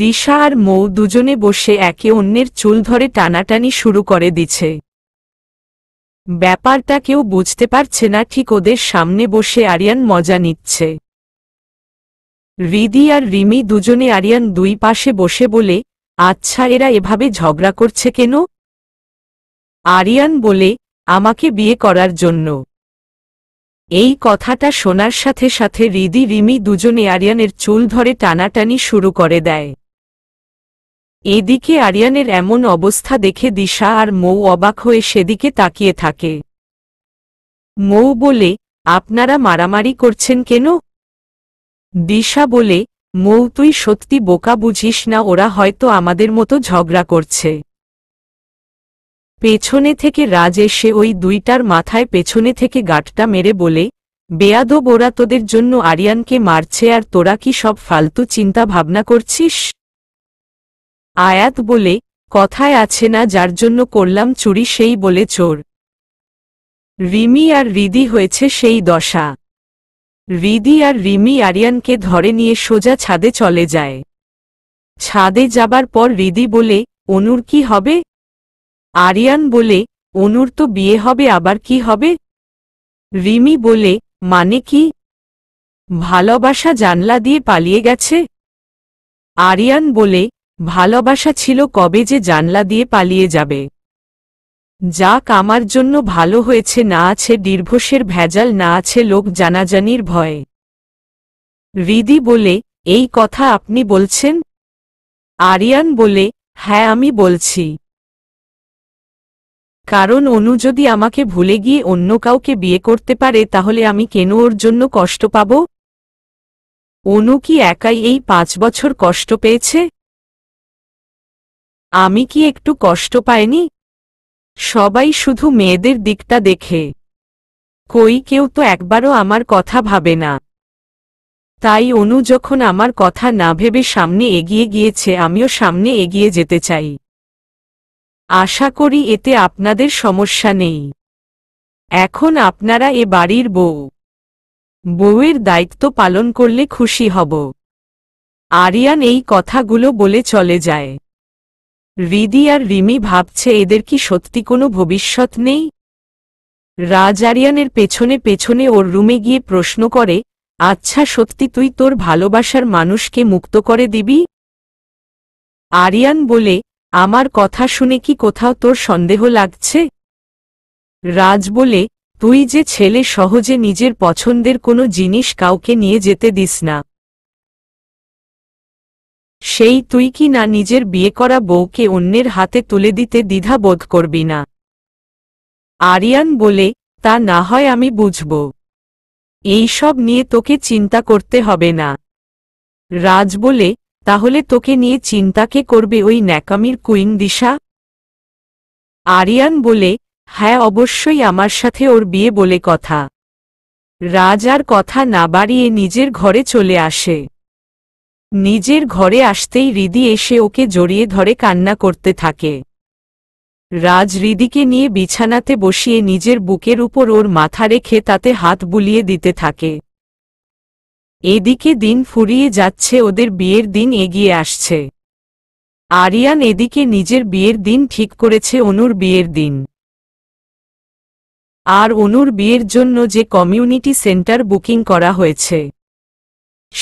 দিশা আর মৌ দুজনে বসে একে অন্যের চুল ধরে টানাটানি শুরু করে দিছে ব্যাপারটা কেউ বুঝতে পারছে না ঠিক ওদের সামনে বসে আরিয়ান মজা নিচ্ছে রিদি আর রিমি দুজনে আরিয়ান দুই পাশে বসে বলে আচ্ছা এরা এভাবে ঝগড়া করছে কেন আরিয়ান বলে আমাকে বিয়ে করার জন্য এই কথাটা শোনার সাথে সাথে রিদি রিমি দুজনে আরিয়ানের চুল ধরে টানাটানি শুরু করে দেয় এদিকে আরিয়ানের এমন অবস্থা দেখে দিশা আর মৌ অবাক হয়ে সেদিকে তাকিয়ে থাকে মৌ বলে আপনারা মারামারি করছেন কেন দিশা বলে মৌ তুই সত্যি বোকা বুঝিস না ওরা হয়তো আমাদের মতো ঝগড়া করছে পেছনে থেকে রাজ এসে ওই দুইটার মাথায় পেছনে থেকে গাঁটটা মেরে বলে বেয়াদো বোরা তোদের জন্য আরিয়ানকে মারছে আর তোরা কি সব ফালতু চিন্তা ভাবনা করছিস আয়াত বলে কথায় আছে না যার জন্য করলাম চুরি সেই বলে চোর রিমি আর রিদি হয়েছে সেই দশা রিদি আর রিমি আরিয়ানকে ধরে নিয়ে সোজা ছাদে চলে যায় ছাদে যাবার পর রিদি বলে অনুর কি হবে আরিয়ান বলে অনুর তো বিয়ে হবে আবার কি হবে রিমি বলে মানে কি ভালোবাসা জানলা দিয়ে পালিয়ে গেছে আরিয়ান বলে ভালোবাসা ছিল কবে যে জানলা দিয়ে পালিয়ে যাবে যাক আমার জন্য ভালো হয়েছে না আছে দীর্ঘসের ভেজাল না আছে লোক জানাজানির ভয়ে রিদি বলে এই কথা আপনি বলছেন আরিয়ান বলে হ্যাঁ আমি বলছি কারণ অনু যদি আমাকে ভুলে গিয়ে অন্য কাউকে বিয়ে করতে পারে তাহলে আমি কেন ওর জন্য কষ্ট পাব অনু কি একাই এই পাঁচ বছর কষ্ট পেয়েছে আমি কি একটু কষ্ট পাইনি সবাই শুধু মেয়েদের দিকটা দেখে কই কেউ তো একবারও আমার কথা ভাবে না তাই অনু যখন আমার কথা না ভেবে সামনে এগিয়ে গিয়েছে আমিও সামনে এগিয়ে যেতে চাই আশা করি এতে আপনাদের সমস্যা নেই এখন আপনারা এ বাড়ির বউ বউয়ের দায়িত্ব পালন করলে খুশি হব আরিয়ান এই কথাগুলো বলে চলে যায় রিদি আর রিমি ভাবছে এদের কি সত্যি কোনো ভবিষ্যৎ নেই রাজ আরিয়ানের পেছনে পেছনে ওর রুমে গিয়ে প্রশ্ন করে আচ্ছা সত্যি তুই তোর ভালোবাসার মানুষকে মুক্ত করে দিবি আরিয়ান বলে আমার কথা শুনে কি কোথাও তোর সন্দেহ লাগছে রাজ বলে তুই যে ছেলে সহজে নিজের পছন্দের কোনো জিনিস কাউকে নিয়ে যেতে দিস না সেই তুই কি না নিজের বিয়ে করা বউকে অন্যের হাতে তুলে দিতে দ্বিধা বোধ করবি না আরিয়ান বলে তা না হয় আমি বুঝব এইসব নিয়ে তোকে চিন্তা করতে হবে না রাজ বলে তাহলে তোকে নিয়ে চিন্তাকে করবে ওই ন্যাকামির কুইন দিশা আরিয়ান বলে হ্যাঁ অবশ্যই আমার সাথে ওর বিয়ে বলে কথা রাজ আর কথা না বাড়িয়ে নিজের ঘরে চলে আসে নিজের ঘরে আসতেই রিদি এসে ওকে জড়িয়ে ধরে কান্না করতে থাকে রাজ রিদিকে নিয়ে বিছানাতে বসিয়ে নিজের বুকের উপর ওর মাথা রেখে তাতে হাত বুলিয়ে দিতে থাকে এদিকে দিন ফুরিয়ে যাচ্ছে ওদের বিয়ের দিন এগিয়ে আসছে আরিয়ান এদিকে নিজের বিয়ের দিন ঠিক করেছে অনুর বিয়ের দিন আর অনুর বিয়ের জন্য যে কমিউনিটি সেন্টার বুকিং করা হয়েছে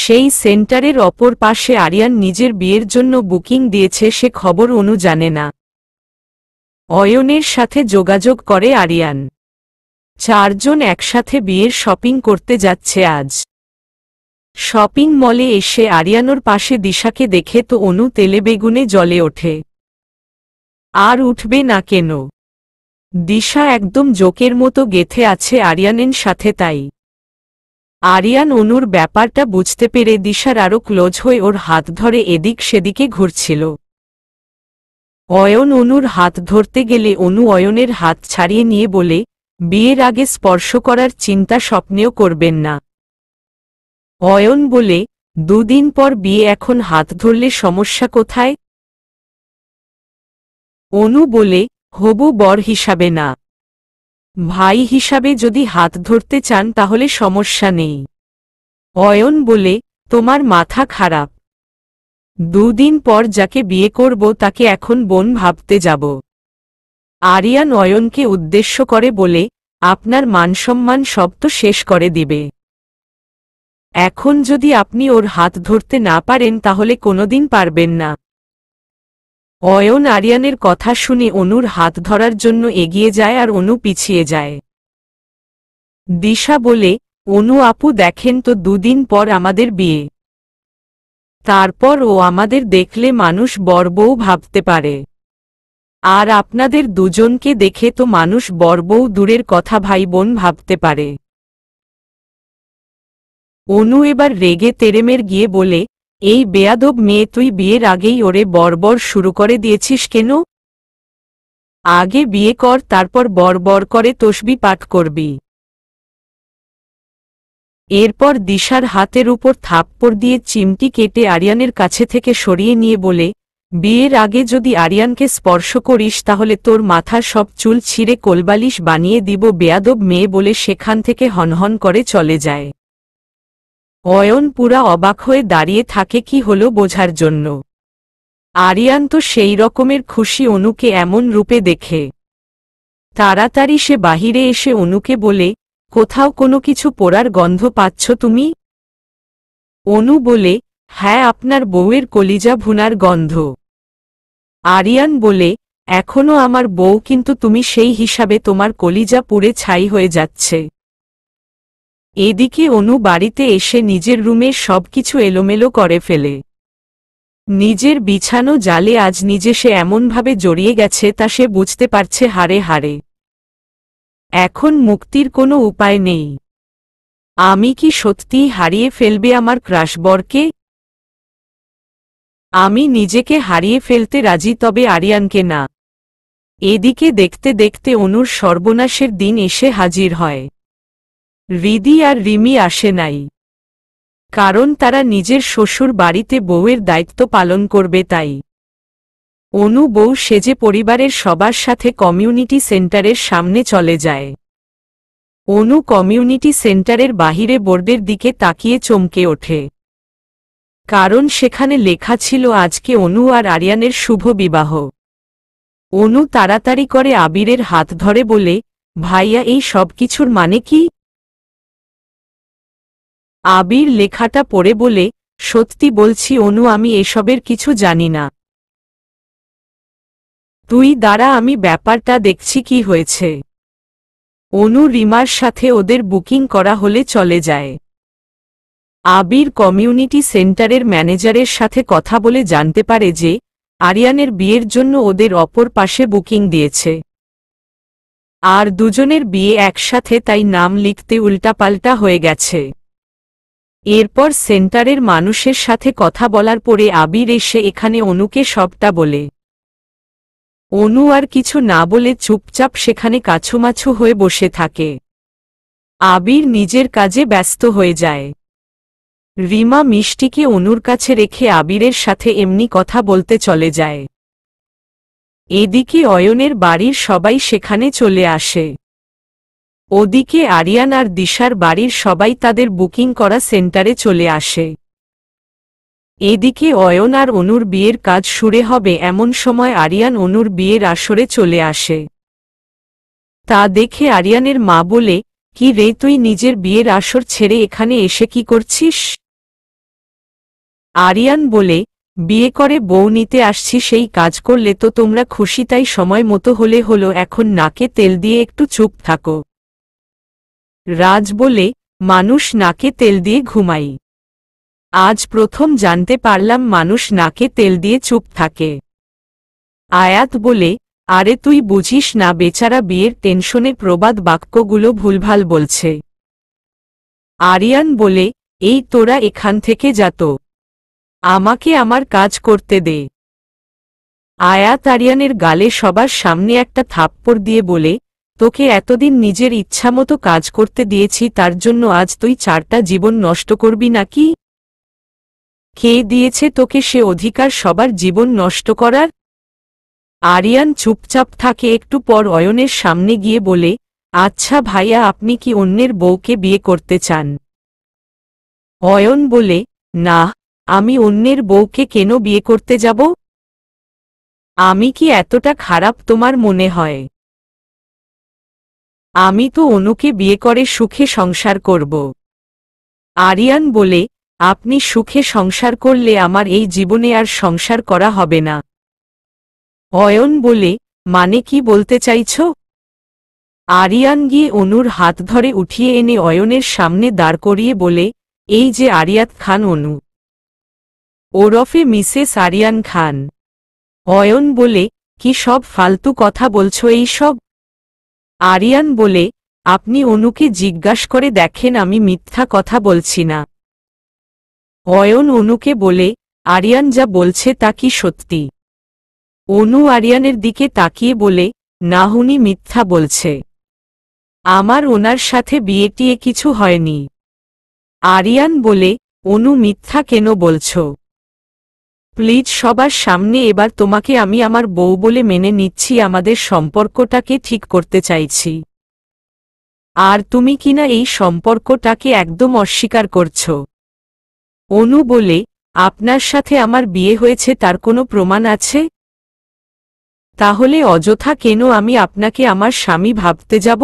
সেই সেন্টারের অপর পাশে আরিয়ান নিজের বিয়ের জন্য বুকিং দিয়েছে সে খবর অনু জানে না অয়নের সাথে যোগাযোগ করে আরিয়ান চারজন একসাথে বিয়ের শপিং করতে যাচ্ছে আজ শপিং মলে এসে আরিয়ানোর পাশে দিশাকে দেখে তো অনু তেলেবেগুনে জলে ওঠে আর উঠবে না কেন দিশা একদম জোকের মতো গেথে আছে আরিয়ানের সাথে তাই আরিয়ান অনুর ব্যাপারটা বুঝতে পেরে দিশার আরও ক্লোজ হয়ে ওর হাত ধরে এদিক সেদিকে ঘুরছিল অয়ন অনুর হাত ধরতে গেলে অনু অয়নের হাত ছাড়িয়ে নিয়ে বলে বিয়ের আগে স্পর্শ করার চিন্তা স্বপ্নেও করবেন না অয়ন বলে দুদিন পর বিয়ে এখন হাত ধরলে সমস্যা কোথায় অনু বলে হবু বর হিসাবে না ভাই হিসাবে যদি হাত ধরতে চান তাহলে সমস্যা নেই অয়ন বলে তোমার মাথা খারাপ দুদিন পর যাকে বিয়ে করব তাকে এখন বোন ভাবতে যাব আরিয়ান অয়নকে উদ্দেশ্য করে বলে আপনার মানসম্মান সব তো শেষ করে দিবে এখন যদি আপনি ওর হাত ধরতে না পারেন তাহলে কোনোদিন পারবেন না অয়ন আরিয়ানের কথা শুনে অনুর হাত ধরার জন্য এগিয়ে যায় আর অনু পিছিয়ে যায় দিশা বলে অনু আপু দেখেন তো দুদিন পর আমাদের বিয়ে তারপর ও আমাদের দেখলে মানুষ বর্বও ভাবতে পারে আর আপনাদের দুজনকে দেখে তো মানুষ বর্বও দূরের কথা ভাই বোন ভাবতে পারে অনু এবার রেগে তেরেমের গিয়ে বলে এই বেয়াদব মেয়ে তুই বিয়ের আগেই ওরে বর্বর শুরু করে দিয়েছিস কেন আগে বিয়ে কর তারপর বর্বর করে তসবি পাঠ করবি এরপর দিশার হাতের উপর থাপ্পড় দিয়ে চিমটি কেটে আরিয়ানের কাছে থেকে সরিয়ে নিয়ে বলে বিয়ের আগে যদি আরিয়ানকে স্পর্শ করিস তাহলে তোর মাথার সব চুল ছিঁড়ে কোলবালিশ বানিয়ে দিব বেয়াদব মেয়ে বলে সেখান থেকে হনহন করে চলে যায় অয়ন পুরা অবাক হয়ে দাঁড়িয়ে থাকে কি হলো বোঝার জন্য আরিয়ান তো সেই রকমের খুশি অনুকে এমন রূপে দেখে তাড়াতাড়ি সে বাহিরে এসে অনুকে বলে কোথাও কোনো কিছু পোড়ার গন্ধ পাচ্ছ তুমি অনু বলে হ্যাঁ আপনার বউয়ের কলিজা ভুনার গন্ধ আরিয়ান বলে এখনো আমার বউ কিন্তু তুমি সেই হিসাবে তোমার কলিজা পুড়ে ছাই হয়ে যাচ্ছে এদিকে অনু বাড়িতে এসে নিজের রুমের সবকিছু এলোমেলো করে ফেলে নিজের বিছানো জালে আজ নিজে সে এমনভাবে জড়িয়ে গেছে তা সে বুঝতে পারছে হারে হারে এখন মুক্তির কোনো উপায় নেই আমি কি সত্যিই হারিয়ে ফেলবে আমার ক্রাশবরকে আমি নিজেকে হারিয়ে ফেলতে রাজি তবে আরিয়ানকে না এদিকে দেখতে দেখতে অনুর সর্বনাশের দিন এসে হাজির হয় রিদি আর রিমি আসে নাই কারণ তারা নিজের শ্বশুর বাড়িতে বউয়ের দায়িত্ব পালন করবে তাই অনু বউ সেজে পরিবারের সবার সাথে কমিউনিটি সেন্টারের সামনে চলে যায় অনু কমিউনিটি সেন্টারের বাহিরে বোর্ডের দিকে তাকিয়ে চমকে ওঠে কারণ সেখানে লেখা ছিল আজকে অনু আর আরিয়ানের শুভ বিবাহ অনু তাড়াতাড়ি করে আবিরের হাত ধরে বলে ভাইয়া এই সব কিছুর মানে কি আবির লেখাটা পড়ে বলে সত্যি বলছি অনু আমি এসবের কিছু জানি না তুই দ্বারা আমি ব্যাপারটা দেখছি কি হয়েছে অনু রিমার সাথে ওদের বুকিং করা হলে চলে যায় আবির কমিউনিটি সেন্টারের ম্যানেজারের সাথে কথা বলে জানতে পারে যে আরিয়ানের বিয়ের জন্য ওদের অপর পাশে বুকিং দিয়েছে আর দুজনের বিয়ে একসাথে তাই নাম লিখতে উল্টাপাল্টা হয়ে গেছে এরপর সেন্টারের মানুষের সাথে কথা বলার পরে আবির এসে এখানে অনুকে সবটা বলে অনু আর কিছু না বলে চুপচাপ সেখানে কাছুমাছু হয়ে বসে থাকে আবির নিজের কাজে ব্যস্ত হয়ে যায় রিমা মিষ্টিকে অনুর কাছে রেখে আবিরের সাথে এমনি কথা বলতে চলে যায় এদিকে অয়নের বাড়ির সবাই সেখানে চলে আসে ওদিকে আরিয়ান আর দিশার বাড়ির সবাই তাদের বুকিং করা সেন্টারে চলে আসে এদিকে অয়ন আর অনুর বিয়ের কাজ সুরে হবে এমন সময় আরিয়ান অনুর বিয়ের আসরে চলে আসে তা দেখে আরিয়ানের মা বলে কি রে তুই নিজের বিয়ের আসর ছেড়ে এখানে এসে কি করছিস আরিয়ান বলে বিয়ে করে বউ নিতে আসছি সেই কাজ করলে তো তোমরা খুশি তাই সময় মতো হলে হলো এখন নাকে তেল দিয়ে একটু চুপ থাকো রাজ বলে মানুষ নাকে তেল দিয়ে ঘুমাই আজ প্রথম জানতে পারলাম মানুষ নাকে তেল দিয়ে চুপ থাকে আয়াত বলে আরে তুই বুঝিস না বেচারা বিয়ের টেনশনে প্রবাদ বাক্যগুলো ভুলভাল বলছে আরিয়ান বলে এই তোরা এখান থেকে যাত আমাকে আমার কাজ করতে দে আয়াত আরিয়ানের গালে সবার সামনে একটা থাপ্পড় দিয়ে বলে তোকে এতদিন নিজের ইচ্ছামতো কাজ করতে দিয়েছি তার জন্য আজ তুই চারটা জীবন নষ্ট করবি নাকি কে দিয়েছে তোকে সে অধিকার সবার জীবন নষ্ট করার আরিয়ান চুপচাপ থাকে একটু পর অয়নের সামনে গিয়ে বলে আচ্ছা ভাইয়া আপনি কি অন্যের বউকে বিয়ে করতে চান অয়ন বলে না আমি অন্যের বউকে কেন বিয়ে করতে যাব আমি কি এতটা খারাপ তোমার মনে হয় আমি তো অনুকে বিয়ে করে সুখে সংসার করব আরিয়ান বলে আপনি সুখে সংসার করলে আমার এই জীবনে আর সংসার করা হবে না অয়ন বলে মানে কি বলতে চাইছ আরিয়ান গিয়ে অনুর হাত ধরে উঠিয়ে এনে অয়নের সামনে দাঁড় করিয়ে বলে এই যে আরিয়াত খান অনু ওরফে মিসেস আরিয়ান খান অয়ন বলে কি সব ফালতু কথা বলছো এই সব আরিয়ান বলে আপনি অনুকে জিজ্ঞাস করে দেখেন আমি মিথ্যা কথা বলছি না অয়ন অনুকে বলে আরিয়ান যা বলছে তা কি সত্যি অনু আরিয়ানের দিকে তাকিয়ে বলে নাহুনি মিথ্যা বলছে আমার ওনার সাথে বিয়েটিয়ে কিছু হয়নি আরিয়ান বলে অনু মিথ্যা কেন বলছো প্লিজ সবার সামনে এবার তোমাকে আমি আমার বউ বলে মেনে নিচ্ছি আমাদের সম্পর্কটাকে ঠিক করতে চাইছি আর তুমি কিনা এই সম্পর্কটাকে একদম অস্বীকার করছ অনু বলে আপনার সাথে আমার বিয়ে হয়েছে তার কোনো প্রমাণ আছে তাহলে অযথা কেন আমি আপনাকে আমার স্বামী ভাবতে যাব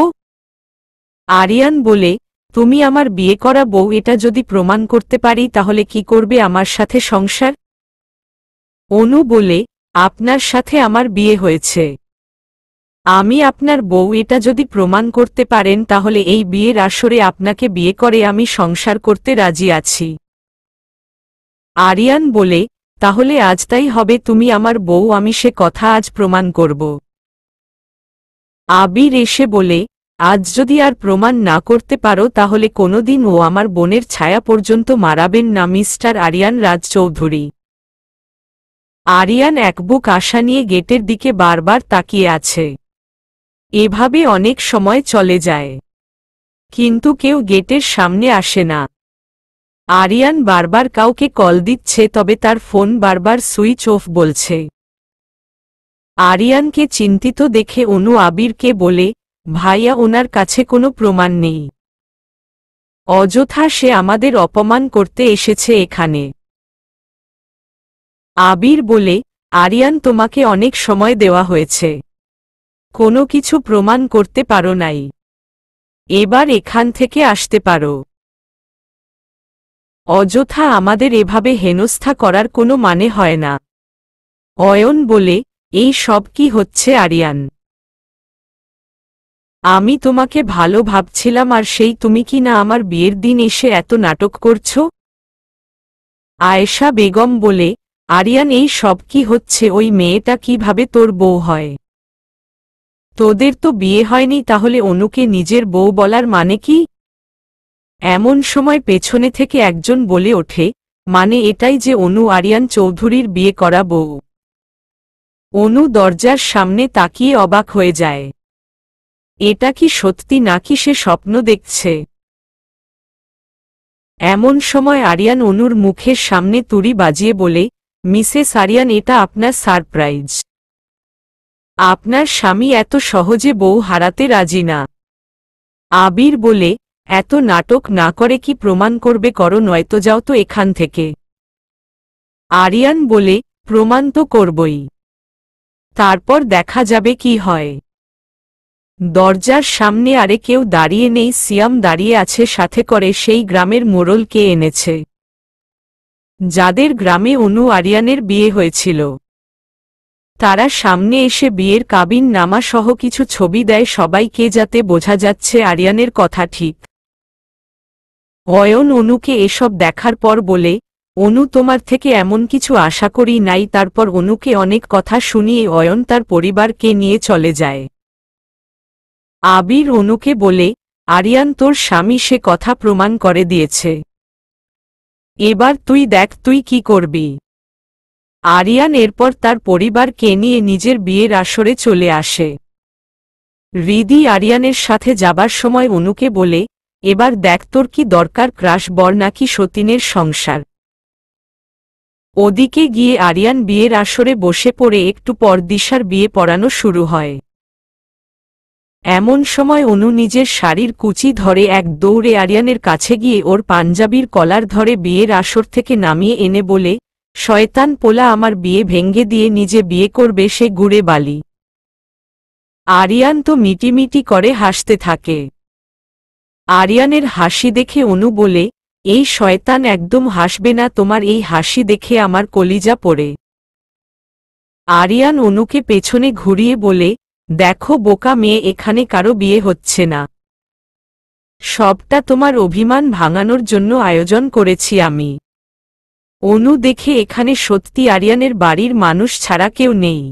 আরিয়ান বলে তুমি আমার বিয়ে করা বউ এটা যদি প্রমাণ করতে পারি তাহলে কি করবে আমার সাথে সংসার অনু বলে আপনার সাথে আমার বিয়ে হয়েছে আমি আপনার বউ এটা যদি প্রমাণ করতে পারেন তাহলে এই বিয়ের আসরে আপনাকে বিয়ে করে আমি সংসার করতে রাজি আছি আরিয়ান বলে তাহলে আজ তাই হবে তুমি আমার বউ আমি সে কথা আজ প্রমাণ করব আবির এসে বলে আজ যদি আর প্রমাণ না করতে পারো তাহলে কোনোদিন ও আমার বোনের ছায়া পর্যন্ত মারাবেন না মিস্টার আরিয়ান রাজ চৌধুরী আরিয়ান এক বুক আশা নিয়ে গেটের দিকে বারবার তাকিয়ে আছে এভাবে অনেক সময় চলে যায় কিন্তু কেউ গেটের সামনে আসে না আরিয়ান বারবার কাউকে কল দিচ্ছে তবে তার ফোন বারবার সুইচ অফ বলছে আরিয়ানকে চিন্তিত দেখে অনু আবিরকে বলে ভাইয়া ওনার কাছে কোনো প্রমাণ নেই অযথা সে আমাদের অপমান করতে এসেছে এখানে আবির বলে আরিয়ান তোমাকে অনেক সময় দেওয়া হয়েছে কোনো কিছু প্রমাণ করতে পারো নাই এবার এখান থেকে আসতে পারো অযথা আমাদের এভাবে হেনস্থা করার কোনো মানে হয় না অয়ন বলে এই সব কি হচ্ছে আরিয়ান আমি তোমাকে ভালো ভাবছিলাম আর সেই তুমি কি না আমার বিয়ের দিন এসে এত নাটক করছ আয়েশা বেগম বলে আরিয়ান এই সব কি হচ্ছে ওই মেয়েটা কিভাবে তোর বউ হয় তোদের তো বিয়ে হয়নি তাহলে অনুকে নিজের বউ বলার মানে কি এমন সময় পেছনে থেকে একজন বলে ওঠে মানে এটাই যে অনু আরিয়ান চৌধুরীর বিয়ে করা বউ অনু দরজার সামনে তাকিয়ে অবাক হয়ে যায় এটা কি সত্যি নাকি সে স্বপ্ন দেখছে এমন সময় আরিয়ান অনুর মুখের সামনে তুড়ি বাজিয়ে বলে মিসেস আরিয়ান এটা আপনার সারপ্রাইজ আপনার স্বামী এত সহজে বউ হারাতে রাজি না আবির বলে এত নাটক না করে কি প্রমাণ করবে করো নয়তো যাও তো এখান থেকে আরিয়ান বলে প্রমাণ তো করবই তারপর দেখা যাবে কি হয় দরজার সামনে আরে কেউ দাঁড়িয়ে নেই সিয়াম দাঁড়িয়ে আছে সাথে করে সেই গ্রামের মোড়লকে এনেছে যাদের গ্রামে অনু আরিয়ানের বিয়ে হয়েছিল তারা সামনে এসে বিয়ের কাবিন নামা সহ কিছু ছবি দেয় সবাইকে যাতে বোঝা যাচ্ছে আরিয়ানের কথা ঠিক অয়ন অনুকে এসব দেখার পর বলে অনু তোমার থেকে এমন কিছু আশা করি নাই তারপর অনুকে অনেক কথা শুনিয়ে অয়ন তার পরিবারকে নিয়ে চলে যায় আবির অনুকে বলে আরিয়ান তোর স্বামী সে কথা প্রমাণ করে দিয়েছে এবার তুই দেখ তুই কি করবি আরিয়ান এরপর তার পরিবারকে নিয়ে নিজের বিয়ের আসরে চলে আসে রিদি আরিয়ানের সাথে যাবার সময় অনুকে বলে এবার দেখ তোর কি দরকার ক্রাশ বর নাকি সতীনের সংসার ওদিকে গিয়ে আরিয়ান বিয়ের আসরে বসে পড়ে একটু পর দিশার বিয়ে পড়ানো শুরু হয় এমন সময় অনু নিজের শাড়ির কুচি ধরে এক দৌড়ে আরিয়ানের কাছে গিয়ে ওর পাঞ্জাবির কলার ধরে বিয়ের আসর থেকে নামিয়ে এনে বলে শয়তান পোলা আমার বিয়ে ভেঙ্গে দিয়ে নিজে বিয়ে করবে সে গুড়ে বালি আরিয়ান তো মিটিমিটি করে হাসতে থাকে আরিয়ানের হাসি দেখে অনু বলে এই শয়তান একদম হাসবে না তোমার এই হাসি দেখে আমার কলিজা পড়ে আরিয়ান অনুকে পেছনে ঘুরিয়ে বলে দেখো বোকা মেয়ে এখানে কারো বিয়ে হচ্ছে না সবটা তোমার অভিমান ভাঙানোর জন্য আয়োজন করেছি আমি অনু দেখে এখানে সত্যি আরিয়ানের বাড়ির মানুষ ছাড়া কেউ নেই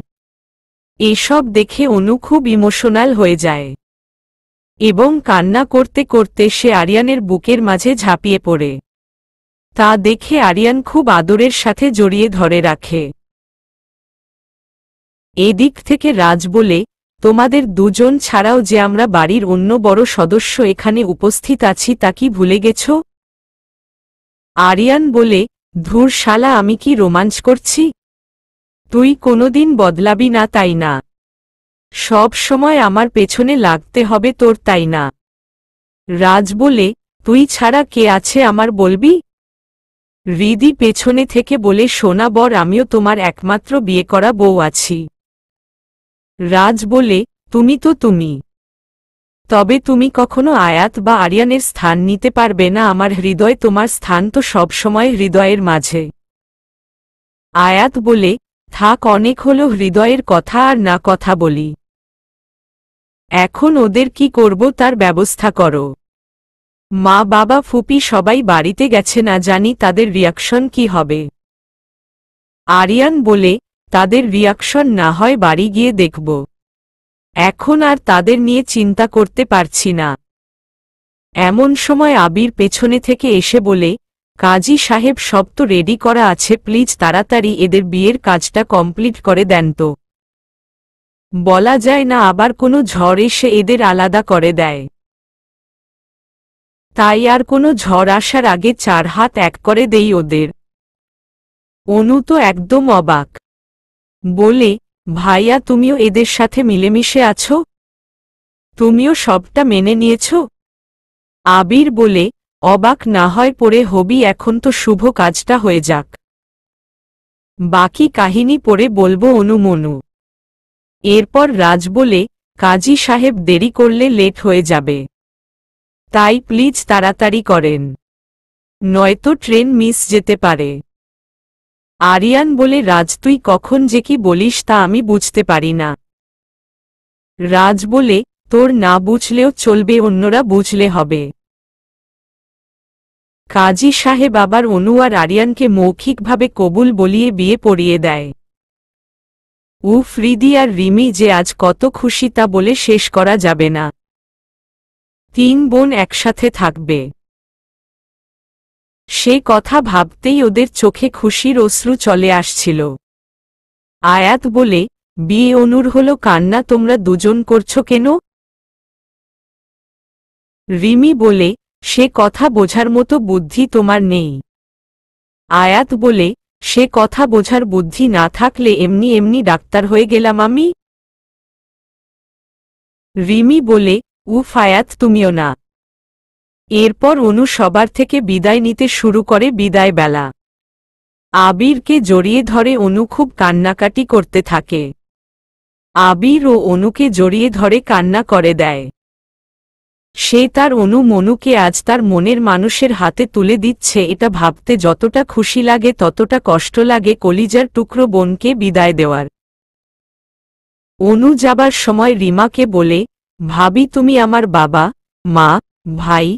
এসব দেখে অনু খুব ইমোশনাল হয়ে যায় এবং কান্না করতে করতে সে আরিয়ানের বুকের মাঝে ঝাঁপিয়ে পড়ে তা দেখে আরিয়ান খুব আদরের সাথে জড়িয়ে ধরে রাখে এদিক থেকে রাজ বলে তোমাদের দুজন ছাড়াও যে আমরা বাড়ির অন্য বড় সদস্য এখানে উপস্থিত আছি তা কি ভুলে গেছ আরিয়ান বলে ধুর শালা আমি কি রোমাঞ্চ করছি তুই কোনোদিন বদলাবি না তাই না সব সময় আমার পেছনে লাগতে হবে তোর তাই না রাজ বলে তুই ছাড়া কে আছে আমার বলবি রিদি পেছনে থেকে বলে সোনা বর আমিও তোমার একমাত্র বিয়ে করা বউ আছি রাজ বলে তুমি তো তুমি তবে তুমি কখনো আয়াত বা আরিয়ানের স্থান নিতে পারবে না আমার হৃদয় তোমার স্থান তো সবসময় হৃদয়ের মাঝে আয়াত বলে থাক অনেক হল হৃদয়ের কথা আর না কথা বলি এখন ওদের কি করব তার ব্যবস্থা করো মা বাবা ফুপি সবাই বাড়িতে গেছে না জানি তাদের রিয়াকশন কি হবে আরিয়ান বলে তাদের রিয়াকশন না হয় বাড়ি গিয়ে দেখব এখন আর তাদের নিয়ে চিন্তা করতে পারছি না এমন সময় আবির পেছনে থেকে এসে বলে কাজী সাহেব সব তো রেডি করা আছে প্লিজ তাড়াতাড়ি এদের বিয়ের কাজটা কমপ্লিট করে দেন তো বলা যায় না আবার কোনো ঝড় এসে এদের আলাদা করে দেয় তাই আর কোনো ঝড় আসার আগে চার হাত এক করে দেই ওদের অনু তো একদম অবাক বলে ভাইয়া তুমিও এদের সাথে মিলেমিশে আছো তুমিও সবটা মেনে নিয়েছ আবির বলে অবাক না হয় পড়ে হবি এখন তো শুভ কাজটা হয়ে যাক বাকি কাহিনী পড়ে বলবো অনুমনু এরপর রাজ বলে কাজী সাহেব দেরি করলে লেট হয়ে যাবে তাই প্লিজ তাড়াতাড়ি করেন নয়তো ট্রেন মিস যেতে পারে আরিয়ান বলে রাজ তুই কখন যে কি বলিস তা আমি বুঝতে পারি না রাজ বলে তোর না বুঝলেও চলবে অন্যরা বুঝলে হবে কাজী সাহেব আবার অনুয়ার আরিয়ানকে মৌখিকভাবে কবুল বলিয়ে বিয়ে পড়িয়ে দেয় উফ আর রিমি যে আজ কত খুশি তা বলে শেষ করা যাবে না তিন বোন একসাথে থাকবে সে কথা ভাবতেই ওদের চোখে খুশির অশ্রু চলে আসছিল আয়াত বলে বিয়ে অনুর হল কান্না তোমরা দুজন করছো কেন রিমি বলে সে কথা বোঝার মতো বুদ্ধি তোমার নেই আয়াত বলে সে কথা বোঝার বুদ্ধি না থাকলে এমনি এমনি ডাক্তার হয়ে গেলাম আমি রিমি বলে উফ আয়াত তুমিও না এরপর অনু সবার থেকে বিদায় নিতে শুরু করে বিদায় বেলা আবিরকে জড়িয়ে ধরে অনু খুব কান্নাকাটি করতে থাকে আবির ও অনুকে জড়িয়ে ধরে কান্না করে দেয় সে তার অনু মনুকে আজ তার মনের মানুষের হাতে তুলে দিচ্ছে এটা ভাবতে যতটা খুশি লাগে ততটা কষ্ট লাগে কলিজার টুকরো বোনকে বিদায় দেওয়ার অনু যাবার সময় রিমাকে বলে ভাবি তুমি আমার বাবা মা ভাই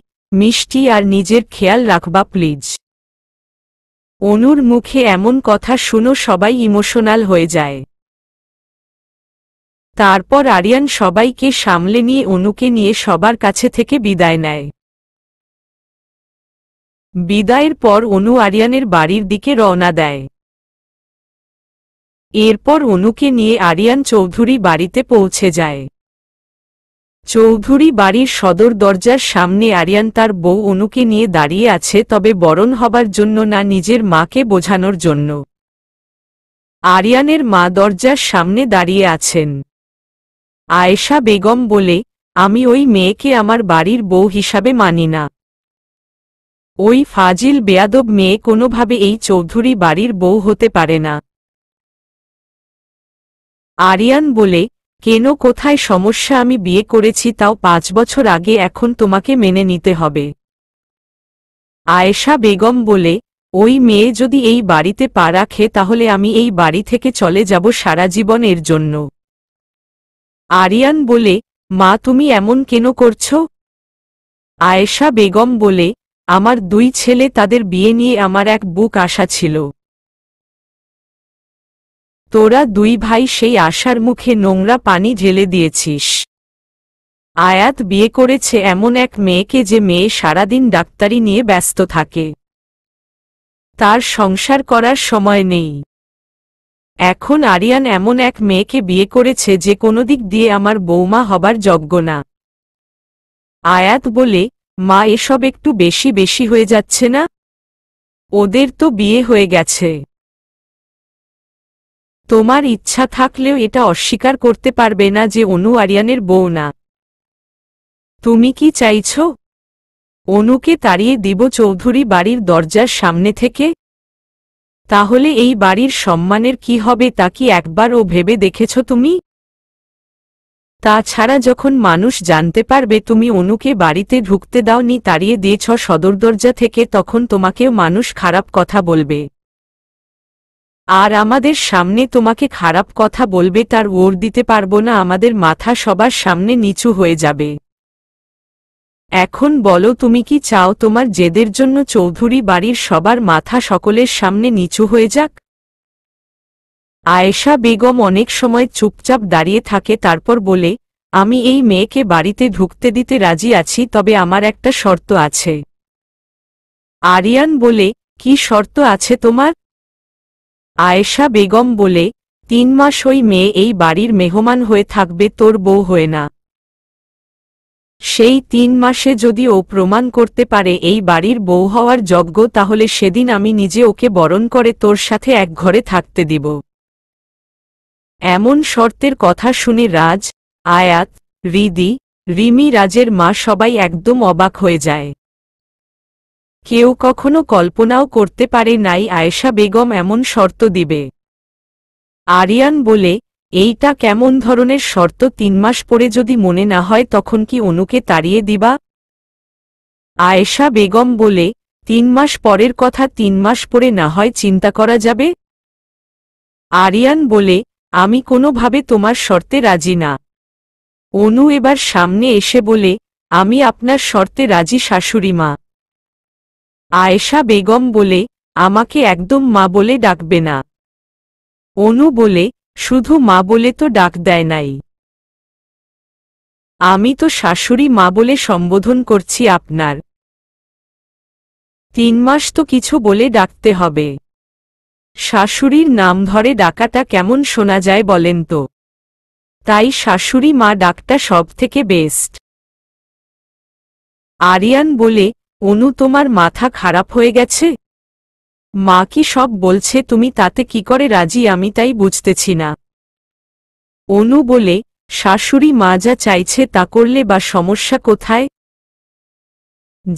মিষ্টি আর নিজের খেয়াল রাখবা প্লিজ অনুর মুখে এমন কথা শুনো সবাই ইমোশনাল হয়ে যায় তারপর আরিয়ান সবাইকে সামলে নিয়ে অনুকে নিয়ে সবার কাছে থেকে বিদায় নেয় বিদায়ের পর অনু আরিয়ানের বাড়ির দিকে রওনা দেয় এরপর অনুকে নিয়ে আরিয়ান চৌধুরী বাড়িতে পৌঁছে যায় চৌধুরী বাড়ির সদর দরজার সামনে আরিয়ান তার বউ অনুকে নিয়ে দাঁড়িয়ে আছে তবে বরণ হবার জন্য না নিজের মাকে বোঝানোর জন্য আরিয়ানের মা দরজার সামনে দাঁড়িয়ে আছেন আয়েশা বেগম বলে আমি ওই মেয়েকে আমার বাড়ির বউ হিসাবে মানি না ওই ফাজিল বেয়াদব মেয়ে কোনোভাবে এই চৌধুরী বাড়ির বউ হতে পারে না আরিয়ান বলে কেন কোথায় সমস্যা আমি বিয়ে করেছি তাও পাঁচ বছর আগে এখন তোমাকে মেনে নিতে হবে আয়েশা বেগম বলে ওই মেয়ে যদি এই বাড়িতে পা রাখে তাহলে আমি এই বাড়ি থেকে চলে যাব সারা জীবন এর জন্য আরিয়ান বলে মা তুমি এমন কেন করছ আয়েশা বেগম বলে আমার দুই ছেলে তাদের বিয়ে নিয়ে আমার এক বুক আশা ছিল তোরা দুই ভাই সেই আশার মুখে নোংরা পানি ঢেলে দিয়েছিস আয়াত বিয়ে করেছে এমন এক মেয়েকে যে মেয়ে সারাদিন ডাক্তারি নিয়ে ব্যস্ত থাকে তার সংসার করার সময় নেই এখন আরিয়ান এমন এক মেয়েকে বিয়ে করেছে যে কোনো দিক দিয়ে আমার বৌমা হবার যজ্ঞ না আয়াত বলে মা এসব একটু বেশি বেশি হয়ে যাচ্ছে না ওদের তো বিয়ে হয়ে গেছে তোমার ইচ্ছা থাকলেও এটা অস্বীকার করতে পারবে না যে অনু আরিয়ানের বউ না তুমি কি চাইছ অনুকে তাড়িয়ে দিব চৌধুরী বাড়ির দরজার সামনে থেকে তাহলে এই বাড়ির সম্মানের কি হবে তা কি একবার ও ভেবে দেখেছ তুমি তাছাড়া যখন মানুষ জানতে পারবে তুমি অনুকে বাড়িতে ঢুকতে দাওনি তাড়িয়ে দিয়েছ সদর দরজা থেকে তখন তোমাকেও মানুষ খারাপ কথা বলবে আর আমাদের সামনে তোমাকে খারাপ কথা বলবে তার ওর দিতে পারব না আমাদের মাথা সবার সামনে নিচু হয়ে যাবে এখন বলো তুমি কি চাও তোমার জেদের জন্য চৌধুরী বাড়ির সবার মাথা সকলের সামনে নিচু হয়ে যাক আয়েশা বেগম অনেক সময় চুপচাপ দাঁড়িয়ে থাকে তারপর বলে আমি এই মেয়েকে বাড়িতে ঢুকতে দিতে রাজি আছি তবে আমার একটা শর্ত আছে আরিয়ান বলে কি শর্ত আছে তোমার আয়েশা বেগম বলে তিন মাস ওই মেয়ে এই বাড়ির মেহমান হয়ে থাকবে তোর বউ হয়ে না সেই তিন মাসে যদি ও প্রমাণ করতে পারে এই বাড়ির বউ হওয়ার যজ্ঞ তাহলে সেদিন আমি নিজে ওকে বরণ করে তোর সাথে এক ঘরে থাকতে দিব এমন শর্তের কথা শুনে রাজ আয়াত রিদি রিমি রাজের মা সবাই একদম অবাক হয়ে যায় কেউ কখনো কল্পনাও করতে পারে নাই আয়েশা বেগম এমন শর্ত দিবে আরিয়ান বলে এইটা কেমন ধরনের শর্ত তিন মাস পরে যদি মনে না হয় তখন কি অনুকে তাড়িয়ে দিবা আয়েশা বেগম বলে তিন মাস পরের কথা তিন মাস পরে না হয় চিন্তা করা যাবে আরিয়ান বলে আমি কোনোভাবে তোমার শর্তে রাজি না অনু এবার সামনে এসে বলে আমি আপনার শর্তে রাজি শাশুড়ি মা আয়েশা বেগম বলে আমাকে একদম মা বলে ডাকবে না অনু বলে শুধু মা বলে তো ডাক দেয় নাই আমি তো শাশুড়ি মা বলে সম্বোধন করছি আপনার তিন মাস তো কিছু বলে ডাকতে হবে শাশুড়ির নাম ধরে ডাকাটা কেমন শোনা যায় বলেন তো তাই শাশুড়ি মা ডাকটা সব থেকে বেস্ট আরিয়ান বলে অনু তোমার মাথা খারাপ হয়ে গেছে মা কি সব বলছে তুমি তাতে কি করে রাজি আমি তাই বুঝতেছি না অনু বলে শাশুড়ি মা যা চাইছে তা করলে বা সমস্যা কোথায়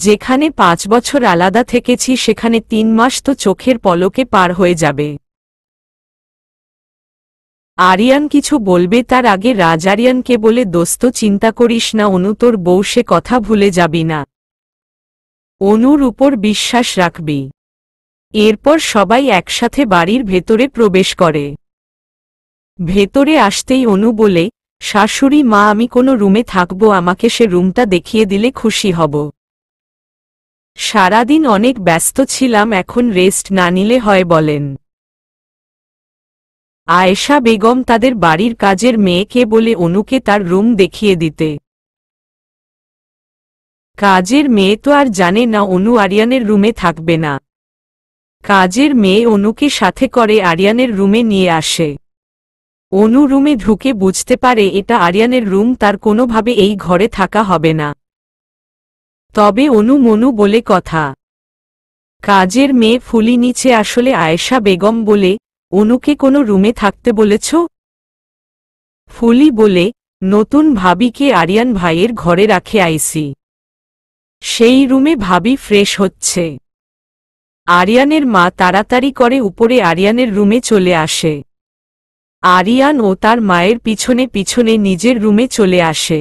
যেখানে পাঁচ বছর আলাদা থেকেছি সেখানে তিন মাস তো চোখের পলকে পার হয়ে যাবে আরিয়ান কিছু বলবে তার আগে রাজ আরিয়ানকে বলে দোস্ত চিন্তা করিস না অনু তোর বউ সে কথা ভুলে যাবি না অনুর উপর বিশ্বাস রাখবি এরপর সবাই একসাথে বাড়ির ভেতরে প্রবেশ করে ভেতরে আসতেই অনু বলে শাশুড়ি মা আমি কোনো রুমে থাকব আমাকে সে রুমটা দেখিয়ে দিলে খুশি হব সারাদিন অনেক ব্যস্ত ছিলাম এখন রেস্ট না নিলে হয় বলেন আয়েশা বেগম তাদের বাড়ির কাজের মেয়েকে বলে অনুকে তার রুম দেখিয়ে দিতে কাজের মেয়ে তো আর জানে না অনু আরিয়ানের রুমে থাকবে না কাজের মেয়ে অনুকে সাথে করে আরিয়ানের রুমে নিয়ে আসে অনু রুমে ঢুকে বুঝতে পারে এটা আরিয়ানের রুম তার কোনোভাবে এই ঘরে থাকা হবে না তবে অনু মনু বলে কথা কাজের মেয়ে ফুলি নিচে আসলে আয়েশা বেগম বলে অনুকে কোনো রুমে থাকতে বলেছ ফুলি বলে নতুন ভাবিকে আরিয়ান ভাইয়ের ঘরে রাখে আইসি সেই রুমে ভাবি ফ্রেশ হচ্ছে আরিয়ানের মা তাড়াতাড়ি করে উপরে আরিয়ানের রুমে চলে আসে আরিয়ান ও তার মায়ের পিছনে পিছনে নিজের রুমে চলে আসে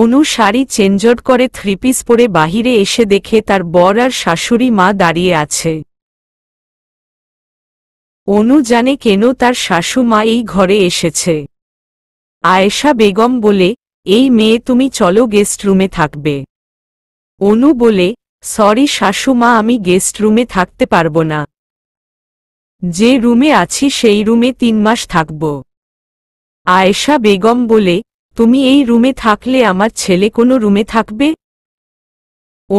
অনু শাড়ি চেঞ্জট করে থ্রিপিস পরে বাহিরে এসে দেখে তার বর আর শাশুড়ি মা দাঁড়িয়ে আছে অনু জানে কেন তার শাশু মা এই ঘরে এসেছে আয়েশা বেগম বলে এই মেয়ে তুমি চলো গেস্ট রুমে থাকবে অনু বলে সরি শাশুমা আমি গেস্ট রুমে থাকতে পারব না যে রুমে আছি সেই রুমে তিন মাস থাকব আয়েশা বেগম বলে তুমি এই রুমে থাকলে আমার ছেলে কোনো রুমে থাকবে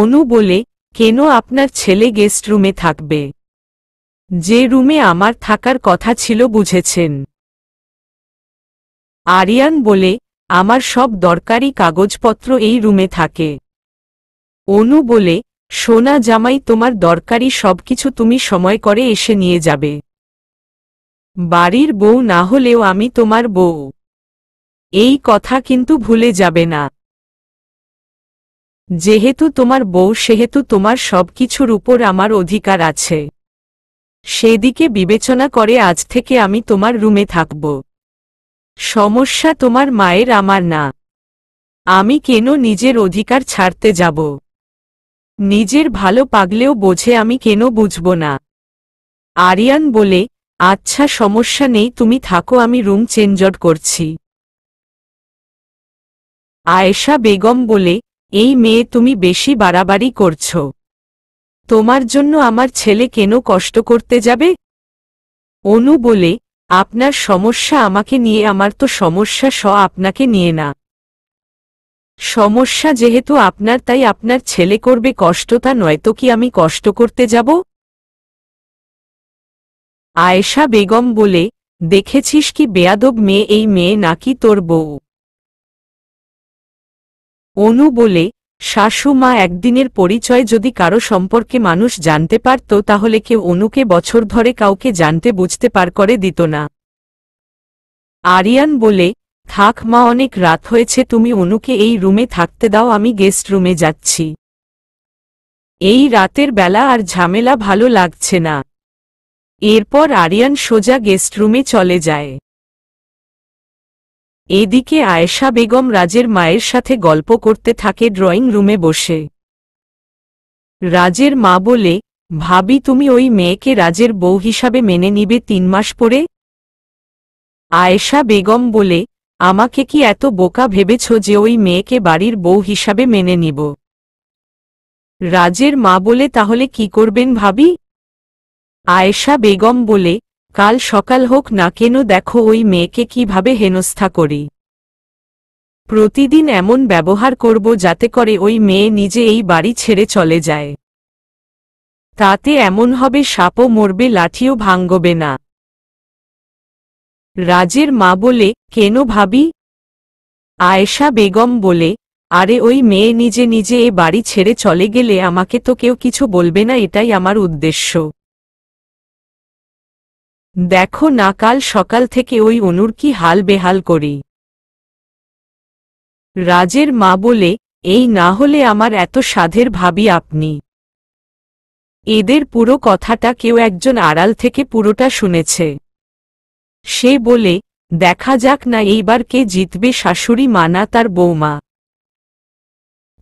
অনু বলে কেন আপনার ছেলে গেস্ট রুমে থাকবে যে রুমে আমার থাকার কথা ছিল বুঝেছেন আরিয়ান বলে আমার সব দরকারি কাগজপত্র এই রুমে থাকে অনু বলে সোনা জামাই তোমার দরকারি সবকিছু তুমি সময় করে এসে নিয়ে যাবে বাড়ির বউ না হলেও আমি তোমার বউ এই কথা কিন্তু ভুলে যাবে না যেহেতু তোমার বউ সেহেতু তোমার সব কিছুর উপর আমার অধিকার আছে সেদিকে বিবেচনা করে আজ থেকে আমি তোমার রুমে থাকব সমস্যা তোমার মায়ের আমার না আমি কেন নিজের অধিকার ছাড়তে যাব নিজের ভালো পাগলেও বোঝে আমি কেন বুঝব না আরিয়ান বলে আচ্ছা সমস্যা নেই তুমি থাকো আমি রুম চেঞ্জড করছি আয়েশা বেগম বলে এই মেয়ে তুমি বেশি বাড়াবাড়ি করছ তোমার জন্য আমার ছেলে কেন কষ্ট করতে যাবে অনু বলে আপনার সমস্যা আমাকে নিয়ে আমার তো সমস্যা স আপনাকে নিয়ে না সমস্যা যেহেতু আপনার তাই আপনার ছেলে করবে কষ্ট তা নয়তো কি আমি কষ্ট করতে যাব আয়েশা বেগম বলে দেখেছিস কি বেয়াদব মেয়ে এই মেয়ে নাকি তোর বউ অনু বলে শাশু মা একদিনের পরিচয় যদি কারো সম্পর্কে মানুষ জানতে পারত তাহলে কেউ অনুকে বছর ধরে কাউকে জানতে বুঝতে পার করে দিত না আরিয়ান বলে থাক মা অনেক রাত হয়েছে তুমি অনুকে এই রুমে থাকতে দাও আমি গেস্ট রুমে যাচ্ছি এই রাতের বেলা আর ঝামেলা ভালো লাগছে না এরপর আরিয়ান সোজা গেস্ট রুমে চলে যায় এদিকে আয়েশা বেগম রাজের মায়ের সাথে গল্প করতে থাকে ড্রয়িং রুমে বসে রাজের মা বলে ভাবি তুমি ওই মেয়েকে রাজের বউ হিসাবে মেনে নিবে তিন মাস পরে আয়েশা বেগম বলে আমাকে কি এত বোকা ভেবেছ যে ওই মেয়েকে বাড়ির বউ হিসাবে মেনে নিব রাজের মা বলে তাহলে কি করবেন ভাবি আয়েশা বেগম বলে কাল সকাল হোক না কেন দেখো ওই মেয়েকে কিভাবে হেনস্থা করি প্রতিদিন এমন ব্যবহার করব যাতে করে ওই মেয়ে নিজে এই বাড়ি ছেড়ে চলে যায় তাতে এমন হবে সাপও মরবে লাঠিও ভাঙ্গবে না রাজের মা বলে কেন ভাবি আয়েশা বেগম বলে আরে ওই মেয়ে নিজে নিজে এ বাড়ি ছেড়ে চলে গেলে আমাকে তো কেউ কিছু বলবে না এটাই আমার উদ্দেশ্য দেখো না কাল সকাল থেকে ওই অনুর কি হাল বেহাল করি রাজের মা বলে এই না হলে আমার এত সাধের ভাবি আপনি এদের পুরো কথাটা কেউ একজন আড়াল থেকে পুরোটা শুনেছে সে বলে দেখা যাক না এইবার কে জিতবে শাশুড়ি মানা তার বৌমা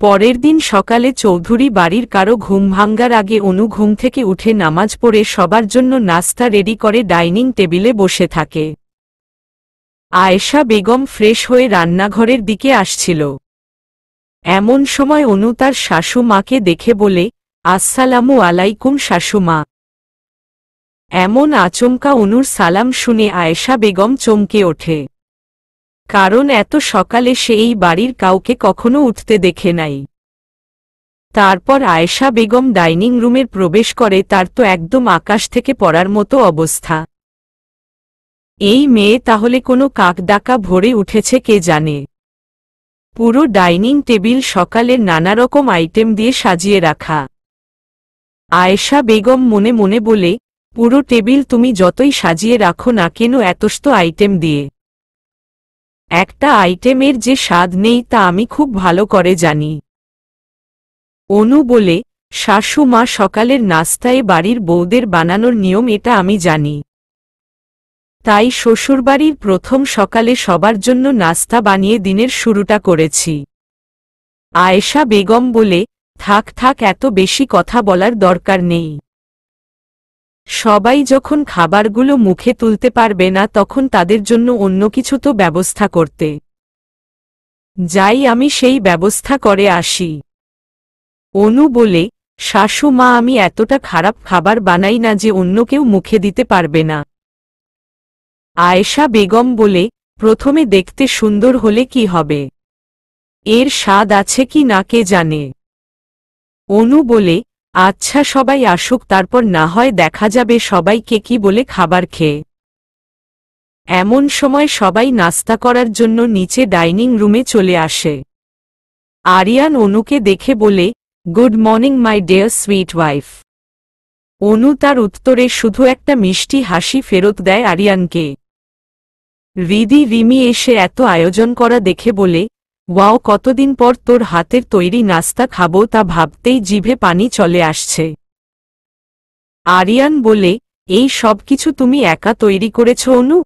পরের দিন সকালে চৌধুরী বাড়ির কারো ঘুম ভাঙ্গার আগে অনু ঘুম থেকে উঠে নামাজ পড়ে সবার জন্য নাস্তা রেডি করে ডাইনিং টেবিলে বসে থাকে আয়েশা বেগম ফ্রেশ হয়ে রান্নাঘরের দিকে আসছিল এমন সময় অনু তার শাশুমাকে দেখে বলে আসসালামু আলাইকুম শাশুমা এমন আচমকা অনুর সালাম শুনে আয়েশা বেগম চমকে ওঠে কারণ এত সকালে সে এই বাড়ির কাউকে কখনো উঠতে দেখে নাই তারপর আয়েশা বেগম ডাইনিং রুমের প্রবেশ করে তার তো একদম আকাশ থেকে পড়ার মতো অবস্থা এই মেয়ে তাহলে কোনো কাকডাকা ভরে উঠেছে কে জানে পুরো ডাইনিং টেবিল সকালের নানারকম আইটেম দিয়ে সাজিয়ে রাখা আয়েশা বেগম মনে মনে বলে পুরো টেবিল তুমি যতই সাজিয়ে রাখো না কেন এতস্ত আইটেম দিয়ে একটা আইটেমের যে স্বাদ নেই তা আমি খুব ভালো করে জানি অনু বলে শাশু মা সকালের নাস্তায় বাড়ির বৌদের বানানোর নিয়ম এটা আমি জানি তাই শ্বশুরবাড়ির প্রথম সকালে সবার জন্য নাস্তা বানিয়ে দিনের শুরুটা করেছি আয়েশা বেগম বলে থাক থাক এত বেশি কথা বলার দরকার নেই সবাই যখন খাবারগুলো মুখে তুলতে পারবে না তখন তাদের জন্য অন্য কিছু তো ব্যবস্থা করতে যাই আমি সেই ব্যবস্থা করে আসি অনু বলে শাশু মা আমি এতটা খারাপ খাবার বানাই না যে অন্য কেউ মুখে দিতে পারবে না আয়েশা বেগম বলে প্রথমে দেখতে সুন্দর হলে কি হবে এর স্বাদ আছে কি না কে জানে অনু বলে আচ্ছা সবাই আসুক তারপর না হয় দেখা যাবে সবাই কে কি বলে খাবার খেয়ে এমন সময় সবাই নাস্তা করার জন্য নিচে ডাইনিং রুমে চলে আসে আরিয়ান অনুকে দেখে বলে good morning my dear sweet wife Anu তার উত্তরে শুধু একটা মিষ্টি হাসি ফেরত দেয় আরিয়ানকে রিদি রিমি এসে এত আয়োজন করা দেখে বলে ওয়াও কতদিন পর তোর হাতের তৈরি নাস্তা খাবো তা ভাবতেই জিভে পানি চলে আসছে আরিয়ান বলে এই সব কিছু তুমি একা তৈরি করেছ অনু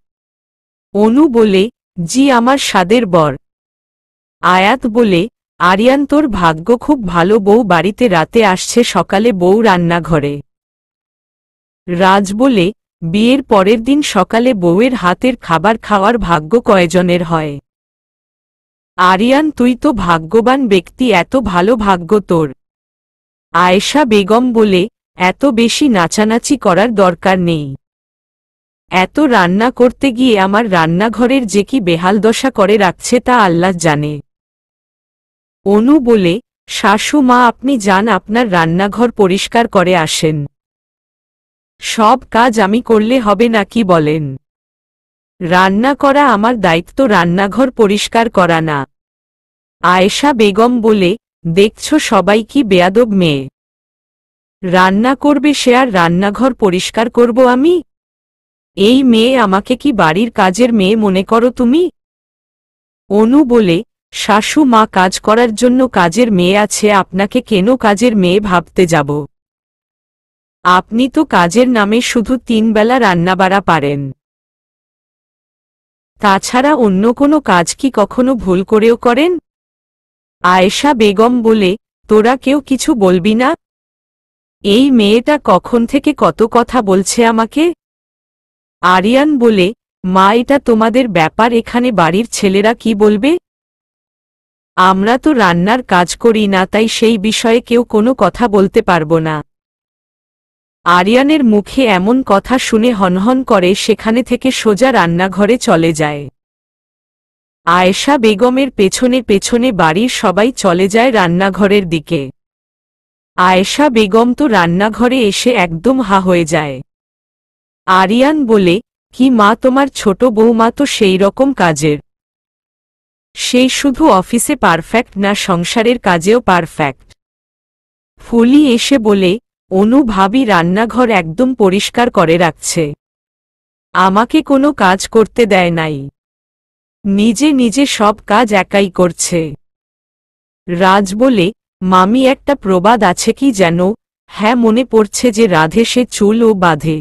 অনু বলে জি আমার স্বাদের বর আয়াত বলে আরিয়ান তোর ভাগ্য খুব ভালো বউ বাড়িতে রাতে আসছে সকালে বউ রান্নাঘরে রাজ বলে বিয়ের পরের দিন সকালে বউয়ের হাতের খাবার খাওয়ার ভাগ্য কয়জনের হয় আরিয়ান তুই তো ভাগ্যবান ব্যক্তি এত ভালো ভাগ্য তোর আয়েশা বেগম বলে এত বেশি নাচানাচি করার দরকার নেই এত রান্না করতে গিয়ে আমার রান্নাঘরের যে কি বেহালদশা করে রাখছে তা আল্লাহ জানে অনু বলে শাশু মা আপনি যান আপনার রান্নাঘর পরিষ্কার করে আসেন সব কাজ আমি করলে হবে নাকি বলেন রান্না করা আমার দায়িত্ব রান্নাঘর পরিষ্কার করা না আয়েশা বেগম বলে দেখছ সবাই কি বেয়াদব মেয়ে রান্না করবে সে আর রান্নাঘর পরিষ্কার করব আমি এই মেয়ে আমাকে কি বাড়ির কাজের মেয়ে মনে করো তুমি অনু বলে শাশু মা কাজ করার জন্য কাজের মেয়ে আছে আপনাকে কেন কাজের মেয়ে ভাবতে যাব আপনি তো কাজের নামে শুধু তিন বেলা রান্নাবাড়া পারেন তাছাড়া অন্য কোনো কাজ কি কখনো ভুল করেও করেন আয়েশা বেগম বলে তোরা কেউ কিছু বলবি না এই মেয়েটা কখন থেকে কত কথা বলছে আমাকে আরিয়ান বলে মা এটা তোমাদের ব্যাপার এখানে বাড়ির ছেলেরা কি বলবে আমরা তো রান্নার কাজ করি না তাই সেই বিষয়ে কেউ কোনো কথা বলতে পারবো না আরিয়ানের মুখে এমন কথা শুনে হনহন করে সেখানে থেকে সোজা রান্নাঘরে চলে যায় আয়েশা বেগমের পেছনে পেছনে বাড়ির সবাই চলে যায় রান্নাঘরের দিকে আয়েশা বেগম তো রান্নাঘরে এসে একদম হা হয়ে যায় আরিয়ান বলে কি মা তোমার ছোট বৌমা তো সেই রকম কাজের সেই শুধু অফিসে পারফেক্ট না সংসারের কাজেও পারফেক্ট ফুলি এসে বলে অনুভাবী রান্নাঘর একদম পরিষ্কার করে রাখছে আমাকে কোনো কাজ করতে দেয় নাই নিজে নিজে সব কাজ একাই করছে রাজ বলে মামি একটা প্রবাদ আছে কি যেন হ্যাঁ মনে পড়ছে যে রাধে সে চুল ও বাঁধে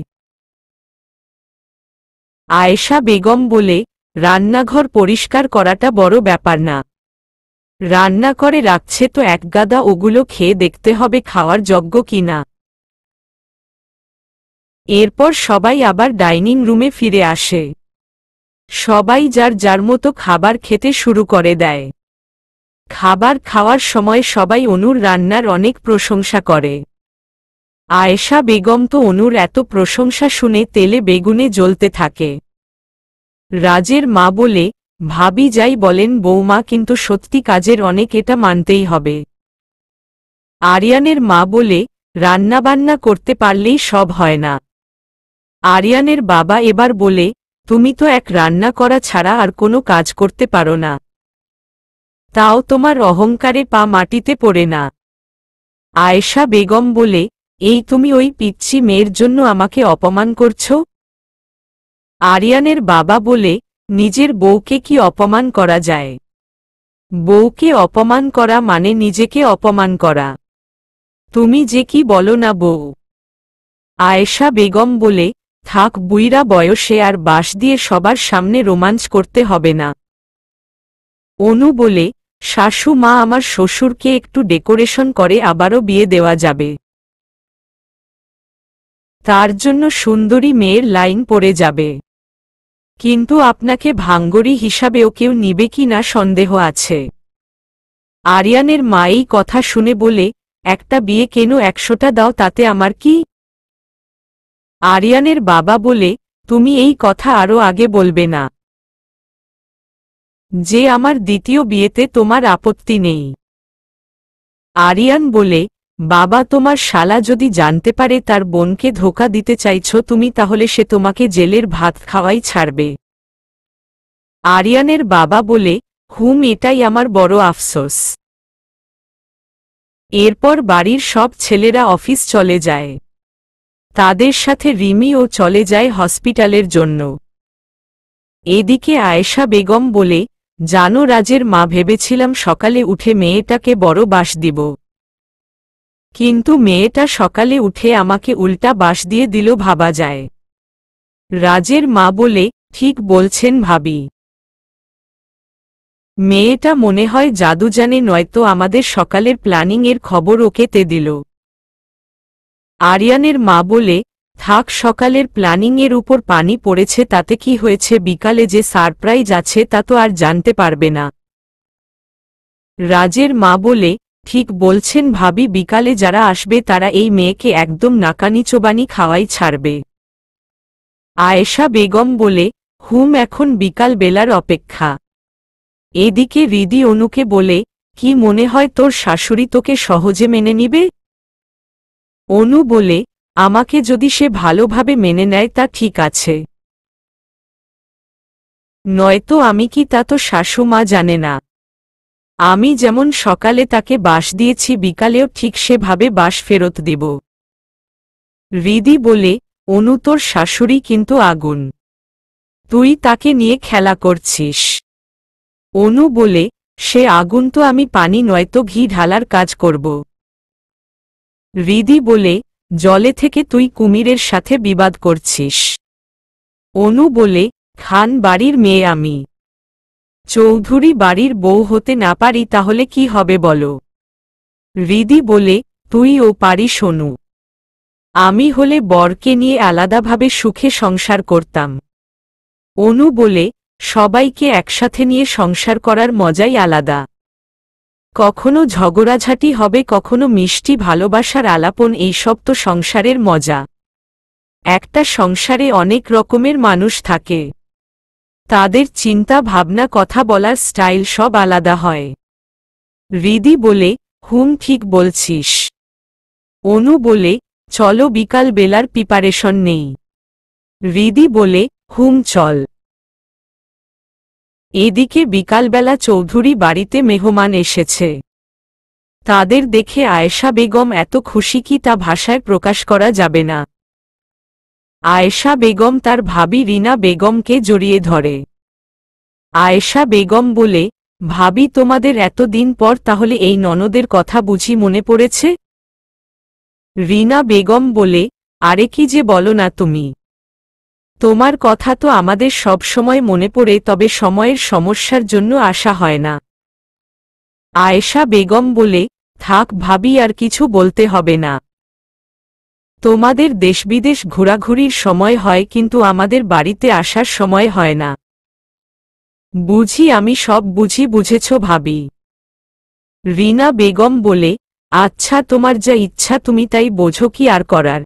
আয়েশা বেগম বলে রান্নাঘর পরিষ্কার করাটা বড় ব্যাপার না রান্না করে রাখছে তো একগাদা ওগুলো খেয়ে দেখতে হবে খাওয়ার যজ্ঞ কিনা এরপর সবাই আবার ডাইনিং রুমে ফিরে আসে সবাই যার যার মতো খাবার খেতে শুরু করে দেয় খাবার খাওয়ার সময় সবাই অনুর রান্নার অনেক প্রশংসা করে আয়েশা বেগম তো অনুর এত প্রশংসা শুনে তেলে বেগুনে জ্বলতে থাকে রাজের মা বলে ভাবি যাই বলেন বৌমা কিন্তু সত্যি কাজের অনেক এটা মানতেই হবে আরিয়ানের মা বলে রান্নাবান্না করতে পারলেই সব হয় না আরিয়ানের বাবা এবার বলে তুমি তো এক রান্না করা ছাড়া আর কোনো কাজ করতে পারো না তাও তোমার অহংকারে পা মাটিতে পড়ে না আয়েশা বেগম বলে এই তুমি ওই পিচ্ছি মেয়ের জন্য আমাকে অপমান করছ আরিয়ানের বাবা বলে নিজের বউকে কি অপমান করা যায় বউকে অপমান করা মানে নিজেকে অপমান করা তুমি যে কি বলো না বউ আয়েশা বেগম বলে থাক বুইরা বয়সে আর বাস দিয়ে সবার সামনে রোমাঞ্চ করতে হবে না অনু বলে শাশু মা আমার শ্বশুরকে একটু ডেকোরেশন করে আবারও বিয়ে দেওয়া যাবে তার জন্য সুন্দরী মেয়ের লাইন পড়ে যাবে কিন্তু আপনাকে ভাঙ্গরি হিসাবেও কেউ নিবে কি না সন্দেহ আছে আরিয়ানের মা এই কথা শুনে বলে একটা বিয়ে কেন একশোটা দাও তাতে আমার কি আরিয়ানের বাবা বলে তুমি এই কথা আরও আগে বলবে না যে আমার দ্বিতীয় বিয়েতে তোমার আপত্তি নেই আরিয়ান বলে বাবা তোমার শালা যদি জানতে পারে তার বোনকে ধোকা দিতে চাইছ তুমি তাহলে সে তোমাকে জেলের ভাত খাওয়াই ছাড়বে আরিয়ানের বাবা বলে হুম এটাই আমার বড় আফসোস এরপর বাড়ির সব ছেলেরা অফিস চলে যায় তাদের সাথে রিমিও চলে যায় হসপিটালের জন্য এদিকে আয়েশা বেগম বলে জানো রাজের মা ভেবেছিলাম সকালে উঠে মেয়েটাকে বড় বাস দিব কিন্তু মেয়েটা সকালে উঠে আমাকে উল্টা বাস দিয়ে দিল ভাবা যায় রাজের মা বলে ঠিক বলছেন ভাবি মেয়েটা মনে হয় জাদু জানে নয়তো আমাদের সকালের প্ল্যানিংয়ের খবর ওকেতে দিল আরিয়ানের মা বলে থাক সকালের প্ল্যানিংয়ের উপর পানি পড়েছে তাতে কি হয়েছে বিকালে যে সারপ্রাইজ আছে তা তো আর জানতে পারবে না রাজের মা বলে ঠিক বলছেন ভাবি বিকালে যারা আসবে তারা এই মেয়েকে একদম নাকানি চোবানি খাওয়াই ছাড়বে আয়েশা বেগম বলে হুম এখন বিকাল বেলার অপেক্ষা এদিকে রিদি অনুকে বলে কি মনে হয় তোর শাশুড়ি তোকে সহজে মেনে নিবে অনু বলে আমাকে যদি সে ভালোভাবে মেনে নেয় তা ঠিক আছে নয়তো আমি কি তা তো শাশুমা জানে না আমি যেমন সকালে তাকে বাস দিয়েছি বিকালেও ঠিক সেভাবে বাস ফেরত দেব রিদি বলে অনু তোর শাশুড়ি কিন্তু আগুন তুই তাকে নিয়ে খেলা করছিস অনু বলে সে আগুন তো আমি পানি নয়তো ঘি ঢালার কাজ করব রিদি বলে জলে থেকে তুই কুমিরের সাথে বিবাদ করছিস অনু বলে খান বাড়ির মেয়ে আমি চৌধুরী বাড়ির বউ হতে না পারি তাহলে কি হবে বলো রিদি বলে তুই ও পারিস অনু আমি হলে বরকে নিয়ে আলাদাভাবে সুখে সংসার করতাম অনু বলে সবাইকে একসাথে নিয়ে সংসার করার মজাই আলাদা কখনো ঝগড়াঝাটি হবে কখনো মিষ্টি ভালোবাসার আলাপন এইসব তো সংসারের মজা একটা সংসারে অনেক রকমের মানুষ থাকে তাদের চিন্তা ভাবনা কথা বলার স্টাইল সব আলাদা হয় রিদি বলে হুম ঠিক বলছিস অনু বলে চলো বিকাল বেলার প্রিপারেশন নেই রিদি বলে হুম চল এদিকে বিকালবেলা চৌধুরী বাড়িতে মেহমান এসেছে তাদের দেখে আয়েশা বেগম এত খুশি কি তা ভাষায় প্রকাশ করা যাবে না আয়েশা বেগম তার ভাবি রিনা বেগমকে জড়িয়ে ধরে আয়েশা বেগম বলে ভাবি তোমাদের এতদিন পর তাহলে এই ননদের কথা বুঝি মনে পড়েছে রিনা বেগম বলে আরে কি যে বলো না তুমি তোমার কথা তো আমাদের সব সময় মনে পড়ে তবে সময়ের সমস্যার জন্য আসা হয় না আয়েশা বেগম বলে থাক ভাবি আর কিছু বলতে হবে না তোমাদের দেশবিদেশ ঘোরাঘুরির সময় হয় কিন্তু আমাদের বাড়িতে আসার সময় হয় না বুঝি আমি সব বুঝি বুঝেছ ভাবি রিনা বেগম বলে আচ্ছা তোমার যা ইচ্ছা তুমি তাই বোঝো কি আর করার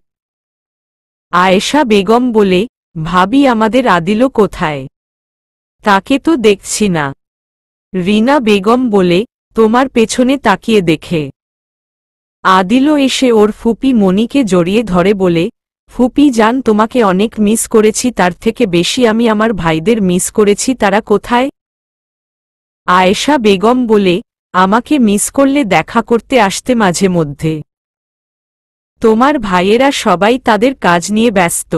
আয়েশা বেগম বলে ভাবি আমাদের আদিল কোথায় তাকে তো দেখছি না রিনা বেগম বলে তোমার পেছনে তাকিয়ে দেখে আদিল এসে ওর ফুপি মনিকে জড়িয়ে ধরে বলে ফুপি যান তোমাকে অনেক মিস করেছি তার থেকে বেশি আমি আমার ভাইদের মিস করেছি তারা কোথায় আয়েশা বেগম বলে আমাকে মিস করলে দেখা করতে আসতে মাঝে মধ্যে তোমার ভাইয়েরা সবাই তাদের কাজ নিয়ে ব্যস্ত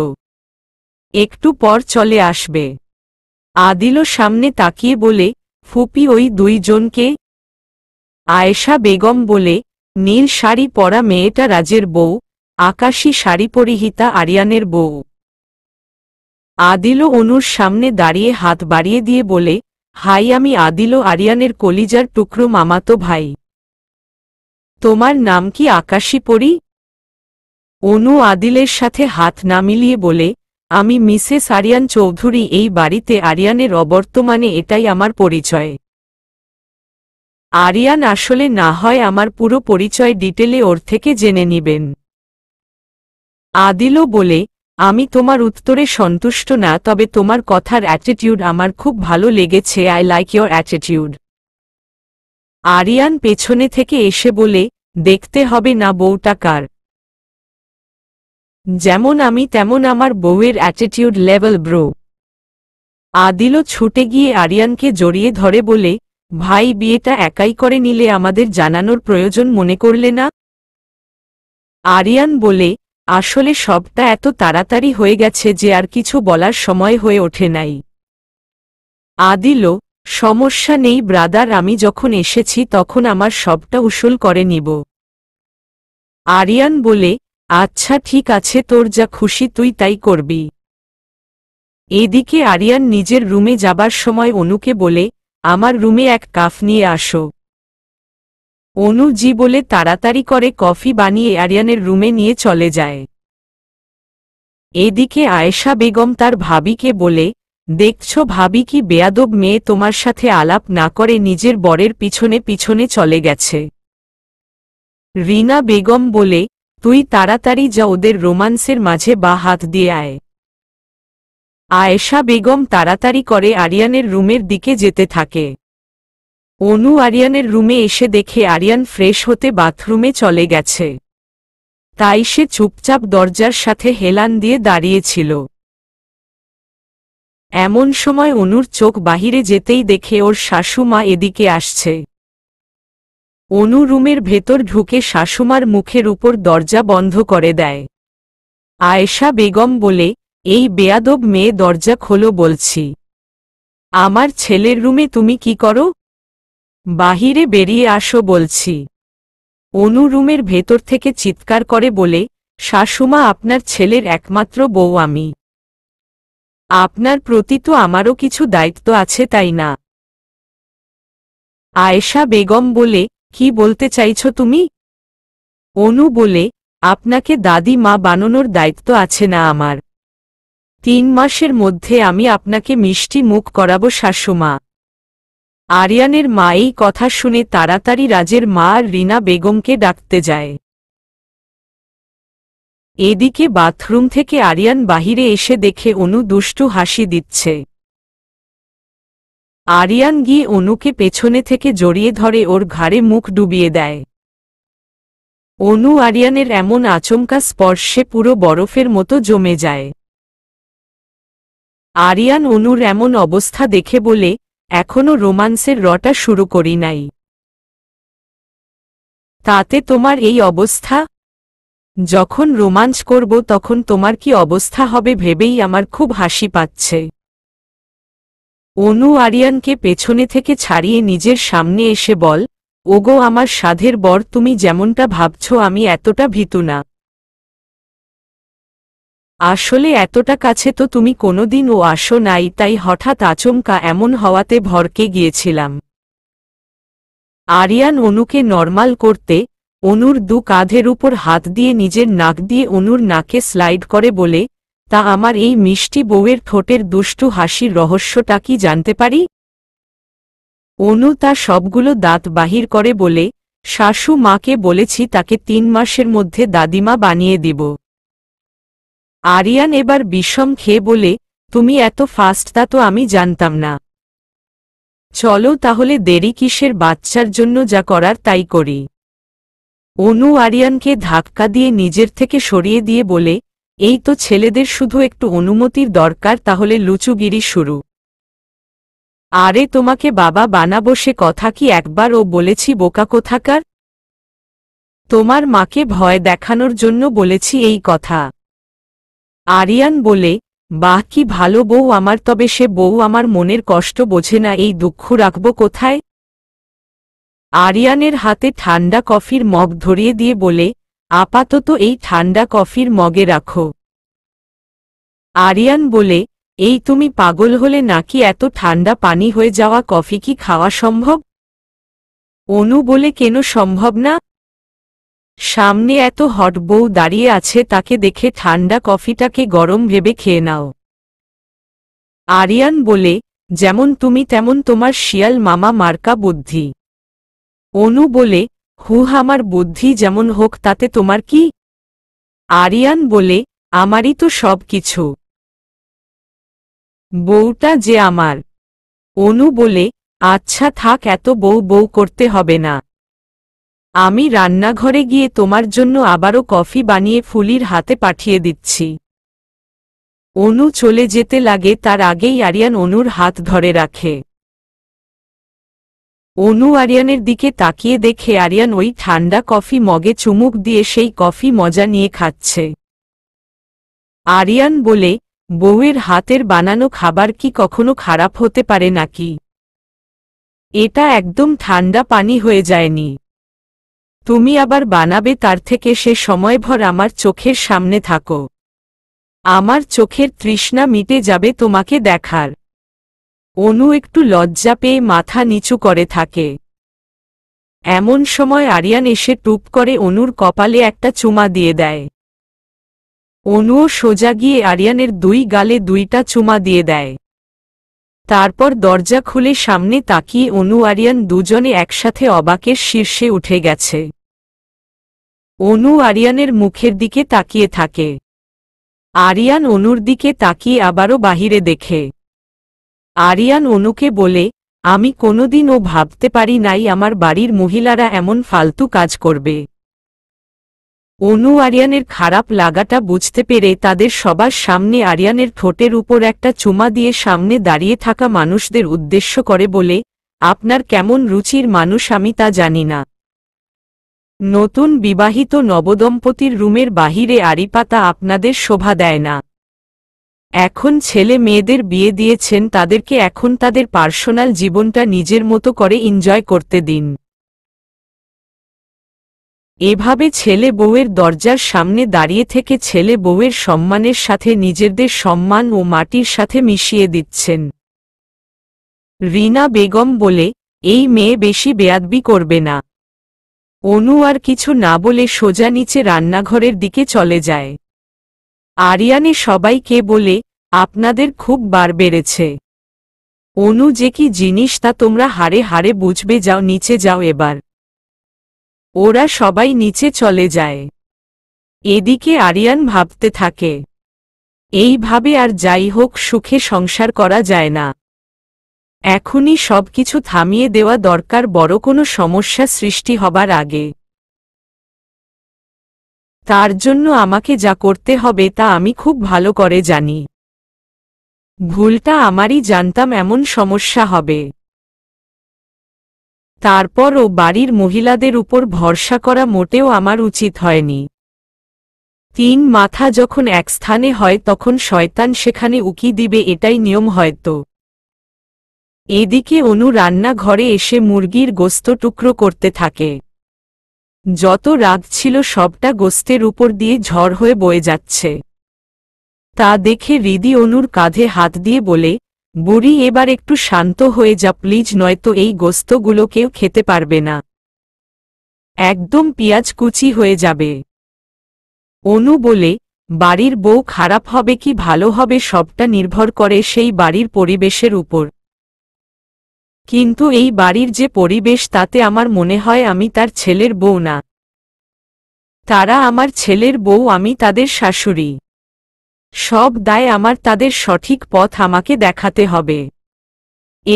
একটু পর চলে আসবে আদিল সামনে তাকিয়ে বলে ফুপি ওই দুইজনকে আয়েশা বেগম বলে নীল শাড়ি পরা মেয়েটা রাজের বউ আকাশী শাড়ি পরিহিতা আরিয়ানের বউ আদিল অনুর সামনে দাঁড়িয়ে হাত বাড়িয়ে দিয়ে বলে হাই আমি আদিল আরিয়ানের কলিজার টুকরো মামাতো ভাই তোমার নাম কি আকাশী পরি অনু আদিলের সাথে হাত না মিলিয়ে বলে আমি মিসেস আরিয়ান চৌধুরী এই বাড়িতে আরিয়ানের অবর্তমানে এটাই আমার পরিচয় আরিয়ান আসলে না হয় আমার পুরো পরিচয় ডিটেলে ওর থেকে জেনে নিবেন আদিলও বলে আমি তোমার উত্তরে সন্তুষ্ট না তবে তোমার কথার অ্যাটিটিউড আমার খুব ভালো লেগেছে I like your attitude Ariyan পেছনে থেকে এসে বলে দেখতে হবে না বউটা কার যেমন আমি তেমন আমার বউয়ের অ্যাটিটিউড লেভেল ব্রো আদিলও ছুটে গিয়ে আরিয়ানকে জড়িয়ে ধরে বলে ভাই বিয়েটা একাই করে নিলে আমাদের জানানোর প্রয়োজন মনে করলে না আরিয়ান বলে আসলে সবটা এত তাড়াতাড়ি হয়ে গেছে যে আর কিছু বলার সময় হয়ে ওঠে নাই আদিল সমস্যা নেই ব্রাদার আমি যখন এসেছি তখন আমার সবটা উসুল করে নিব আরিয়ান বলে আচ্ছা ঠিক আছে তোর যা খুশি তুই তাই করবি এদিকে আরিয়ান নিজের রুমে যাবার সময় অনুকে বলে আমার রুমে এক কাফ নিয়ে আসো অনু জি বলে তাড়াতাড়ি করে কফি বানিয়ে আরিয়ানের রুমে নিয়ে চলে যায় এদিকে আয়েশা বেগম তার ভাবিকে বলে দেখছ ভাবি কি বেয়াদব মেয়ে তোমার সাথে আলাপ না করে নিজের বরের পিছনে পিছনে চলে গেছে রিনা বেগম বলে তুই তাড়াতাড়ি যা ওদের রোমান্সের মাঝে বা হাত দিয়ে আয় আয়েশা বেগম তাড়াতাড়ি করে আরিয়ানের রুমের দিকে যেতে থাকে অনু আরিয়ানের রুমে এসে দেখে আরিয়ান ফ্রেশ হতে বাথরুমে চলে গেছে তাই সে চুপচাপ দরজার সাথে হেলান দিয়ে দাঁড়িয়েছিল এমন সময় অনুর চোখ বাহিরে যেতেই দেখে ওর শাশুমা এদিকে আসছে অনু রুমের ভেতর ঢুকে শাশুমার মুখের উপর দরজা বন্ধ করে দেয় আয়েশা বেগম বলে এই বেয়াদব মেয়ে দরজা খোলো বলছি আমার ছেলের রুমে তুমি কি করো বাহিরে বেরিয়ে আসো বলছি অনু রুমের ভেতর থেকে চিৎকার করে বলে শাশুমা আপনার ছেলের একমাত্র বউ আমি আপনার প্রতি তো আমারও কিছু দায়িত্ব আছে তাই না আয়েশা বেগম বলে কি বলতে চাইছ তুমি অনু বলে আপনাকে দাদি মা বানানোর দায়িত্ব আছে না আমার তিন মাসের মধ্যে আমি আপনাকে মিষ্টি মুখ করাব শাশুমা আরিয়ানের মা এই কথা শুনে তাড়াতাড়ি রাজের মা আর রিনা বেগমকে ডাকতে যায় এদিকে বাথরুম থেকে আরিয়ান বাহিরে এসে দেখে অনু দুষ্টু হাসি দিচ্ছে আরিয়ান গিয়ে অনুকে পেছনে থেকে জড়িয়ে ধরে ওর ঘাড়ে মুখ ডুবিয়ে দেয় অনু আরিয়ানের এমন আচমকা স্পর্শে পুরো বরফের মতো জমে যায় আরিয়ান অনুর এমন অবস্থা দেখে বলে এখনো রোমান্সের রটা শুরু করি নাই তাতে তোমার এই অবস্থা যখন রোমাঞ্চ করব তখন তোমার কি অবস্থা হবে ভেবেই আমার খুব হাসি পাচ্ছে অনু আরিয়ানকে পেছনে থেকে ছাড়িয়ে নিজের সামনে এসে বল ওগো আমার সাধের বর তুমি যেমনটা ভাবছ আমি এতটা ভীতু না আসলে এতটা কাছে তো তুমি কোনোদিন ও আসো নাই তাই হঠাৎ আচমকা এমন হওয়াতে ভরকে গিয়েছিলাম আরিয়ান অনুকে নর্মাল করতে অনুর দু কাঁধের উপর হাত দিয়ে নিজের নাক দিয়ে অনুর নাকে স্লাইড করে বলে তা আমার এই মিষ্টি বউয়ের ঠোঁটের দুষ্টু হাসির রহস্যটা কি জানতে পারি অনু তা সবগুলো দাঁত বাহির করে বলে শাশু মাকে বলেছি তাকে তিন মাসের মধ্যে দাদিমা বানিয়ে দিব আরিয়ান এবার বিষম খেয়ে বলে তুমি এত ফাস্ট তা তো আমি জানতাম না চলো তাহলে দেরি কিসের বাচ্চার জন্য যা করার তাই করি অনু আরিয়ানকে ধাক্কা দিয়ে নিজের থেকে সরিয়ে দিয়ে বলে এই তো ছেলেদের শুধু একটু অনুমতির দরকার তাহলে লুচুগিরি শুরু আরে তোমাকে বাবা বানাবো সে কথা কি একবার ও বলেছি বোকা কোথাকার তোমার মাকে ভয় দেখানোর জন্য বলেছি এই কথা আরিয়ান বলে বাহ কি ভালো বউ আমার তবে সে বউ আমার মনের কষ্ট বোঝে না এই দুঃখ রাখব কোথায় আরিয়ানের হাতে ঠান্ডা কফির মগ ধরিয়ে দিয়ে বলে আপাতত এই ঠান্ডা কফির মগে রাখো আরিয়ান বলে এই তুমি পাগল হলে নাকি এত ঠান্ডা পানি হয়ে যাওয়া কফি কি খাওয়া সম্ভব অনু বলে কেন সম্ভব না সামনে এত হট বউ দাঁড়িয়ে আছে তাকে দেখে ঠান্ডা কফিটাকে গরম ভেবে খেয়ে নাও আরিয়ান বলে যেমন তুমি তেমন তোমার শিয়াল মামা মার্কা বুদ্ধি অনু বলে হু আমার বুদ্ধি যেমন হোক তাতে তোমার কি আরিয়ান বলে আমারই তো সব কিছু বউটা যে আমার অনু বলে আচ্ছা থাক এত বউ বউ করতে হবে না আমি রান্নাঘরে গিয়ে তোমার জন্য আবারও কফি বানিয়ে ফুলির হাতে পাঠিয়ে দিচ্ছি অনু চলে যেতে লাগে তার আগেই আরিয়ান অনুর হাত ধরে রাখে অনু আরিয়ানের দিকে তাকিয়ে দেখে আরিয়ান ওই ঠান্ডা কফি মগে চুমুক দিয়ে সেই কফি মজা নিয়ে খাচ্ছে আরিয়ান বলে বউয়ের হাতের বানানো খাবার কি কখনো খারাপ হতে পারে নাকি এটা একদম ঠান্ডা পানি হয়ে যায়নি তুমি আবার বানাবে তার থেকে সে সময়ভর আমার চোখের সামনে থাকো আমার চোখের তৃষ্ণা মিটে যাবে তোমাকে দেখার অনু একটু লজ্জা পেয়ে মাথা নিচু করে থাকে এমন সময় আরিয়ান এসে টুপ করে অনুর কপালে একটা চুমা দিয়ে দেয় অনুও সোজা গিয়ে আরিয়ানের দুই গালে দুইটা চুমা দিয়ে দেয় তারপর দরজা খুলে সামনে তাকিয়ে অনু আরিয়ান দুজনে একসাথে অবাকের শীর্ষে উঠে গেছে অনু আরিয়ানের মুখের দিকে তাকিয়ে থাকে আরিয়ান অনুর দিকে তাকিয়ে আবারও বাহিরে দেখে আরিয়ান অনুকে বলে আমি কোনোদিনও ভাবতে পারি নাই আমার বাড়ির মহিলারা এমন ফালতু কাজ করবে অনু আরিয়ানের খারাপ লাগাটা বুঝতে পেরে তাদের সবার সামনে আরিয়ানের ঠোঁটের উপর একটা চুমা দিয়ে সামনে দাঁড়িয়ে থাকা মানুষদের উদ্দেশ্য করে বলে আপনার কেমন রুচির মানুষ আমি তা জানি না নতুন বিবাহিত নবদম্পতির রুমের বাহিরে আরিপাতা আপনাদের শোভা দেয় না এখন ছেলে মেয়েদের বিয়ে দিয়েছেন তাদেরকে এখন তাদের পার্সোনাল জীবনটা নিজের মতো করে এনজয় করতে দিন এভাবে ছেলে বউয়ের দরজার সামনে দাঁড়িয়ে থেকে ছেলে বউয়ের সম্মানের সাথে নিজেদের সম্মান ও মাটির সাথে মিশিয়ে দিচ্ছেন রিনা বেগম বলে এই মেয়ে বেশি বেয়াদবি করবে না অনু আর কিছু না বলে সোজা নিচে রান্নাঘরের দিকে চলে যায় আরিয়ানে সবাইকে বলে আপনাদের খুব বার বেড়েছে অনু যে কি জিনিস তা তোমরা হারে হারে বুঝবে যাও নিচে যাও এবার ওরা সবাই নিচে চলে যায় এদিকে আরিয়ান ভাবতে থাকে এইভাবে আর যাই হোক সুখে সংসার করা যায় না এখনই সবকিছু থামিয়ে দেওয়া দরকার বড় কোনো সমস্যা সৃষ্টি হবার আগে তার জন্য আমাকে যা করতে হবে তা আমি খুব ভালো করে জানি ভুলটা আমারই জানতাম এমন সমস্যা হবে তারপর ও বাড়ির মহিলাদের উপর ভরসা করা মোটেও আমার উচিত হয়নি তিন মাথা যখন এক স্থানে হয় তখন শয়তান সেখানে উকি দিবে এটাই নিয়ম হয়তো এদিকে অনু রান্নাঘরে এসে মুরগির গোস্ত টুকরো করতে থাকে যত রাগ ছিল সবটা গোস্তের উপর দিয়ে ঝড় হয়ে বয়ে যাচ্ছে তা দেখে রিদি অনুর কাঁধে হাত দিয়ে বলে বুড়ি এবার একটু শান্ত হয়ে যা প্লিজ নয়তো এই গোস্তগুলো কেউ খেতে পারবে না একদম পিঁয়াজ কুচি হয়ে যাবে অনু বলে বাড়ির বউ খারাপ হবে কি ভালো হবে সবটা নির্ভর করে সেই বাড়ির পরিবেশের উপর কিন্তু এই বাড়ির যে পরিবেশ তাতে আমার মনে হয় আমি তার ছেলের বউ না তারা আমার ছেলের বউ আমি তাদের শাশুড়ি সব দায় আমার তাদের সঠিক পথ আমাকে দেখাতে হবে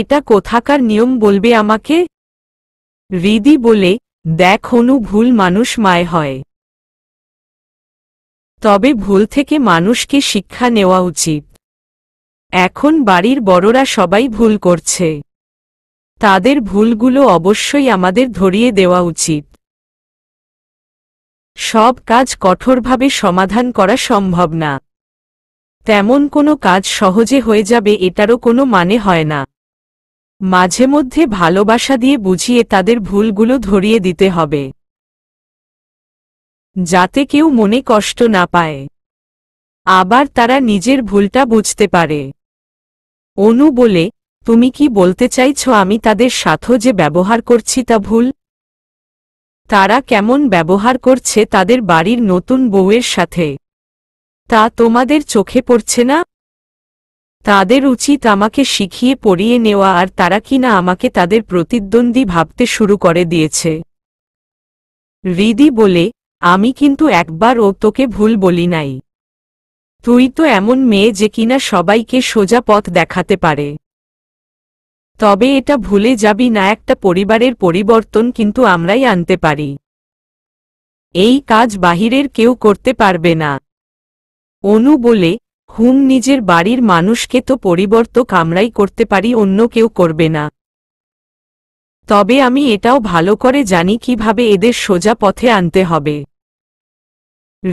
এটা কোথাকার নিয়ম বলবে আমাকে রিদি বলে দেখ অনু ভুল মানুষ মায় হয় তবে ভুল থেকে মানুষকে শিক্ষা নেওয়া উচিত এখন বাড়ির বড়রা সবাই ভুল করছে তাদের ভুলগুলো অবশ্যই আমাদের ধরিয়ে দেওয়া উচিত সব কাজ কঠোরভাবে সমাধান করা সম্ভব না তেমন কোনো কাজ সহজে হয়ে যাবে এটারও কোনো মানে হয় না মাঝে মধ্যে ভালোবাসা দিয়ে বুঝিয়ে তাদের ভুলগুলো ধরিয়ে দিতে হবে যাতে কেউ মনে কষ্ট না পায় আবার তারা নিজের ভুলটা বুঝতে পারে অনু বলে তুমি কি বলতে চাইছ আমি তাদের সাথ যে ব্যবহার করছি তা ভুল তারা কেমন ব্যবহার করছে তাদের বাড়ির নতুন বউয়ের সাথে তা তোমাদের চোখে পড়ছে না তাদের উচিত আমাকে শিখিয়ে পড়িয়ে নেওয়া আর তারা কিনা আমাকে তাদের প্রতিদ্বন্দ্বী ভাবতে শুরু করে দিয়েছে রিদি বলে আমি কিন্তু একবার ও তোকে ভুল বলি নাই তুই তো এমন মেয়ে যে কিনা সবাইকে সোজা পথ দেখাতে পারে তবে এটা ভুলে যাবি না একটা পরিবারের পরিবর্তন কিন্তু আমরাই আনতে পারি এই কাজ বাহিরের কেউ করতে পারবে না অনু বলে হুম নিজের বাড়ির মানুষকে তো পরিবর্তক আমরাই করতে পারি অন্য কেউ করবে না তবে আমি এটাও ভালো করে জানি কিভাবে এদের সোজা পথে আনতে হবে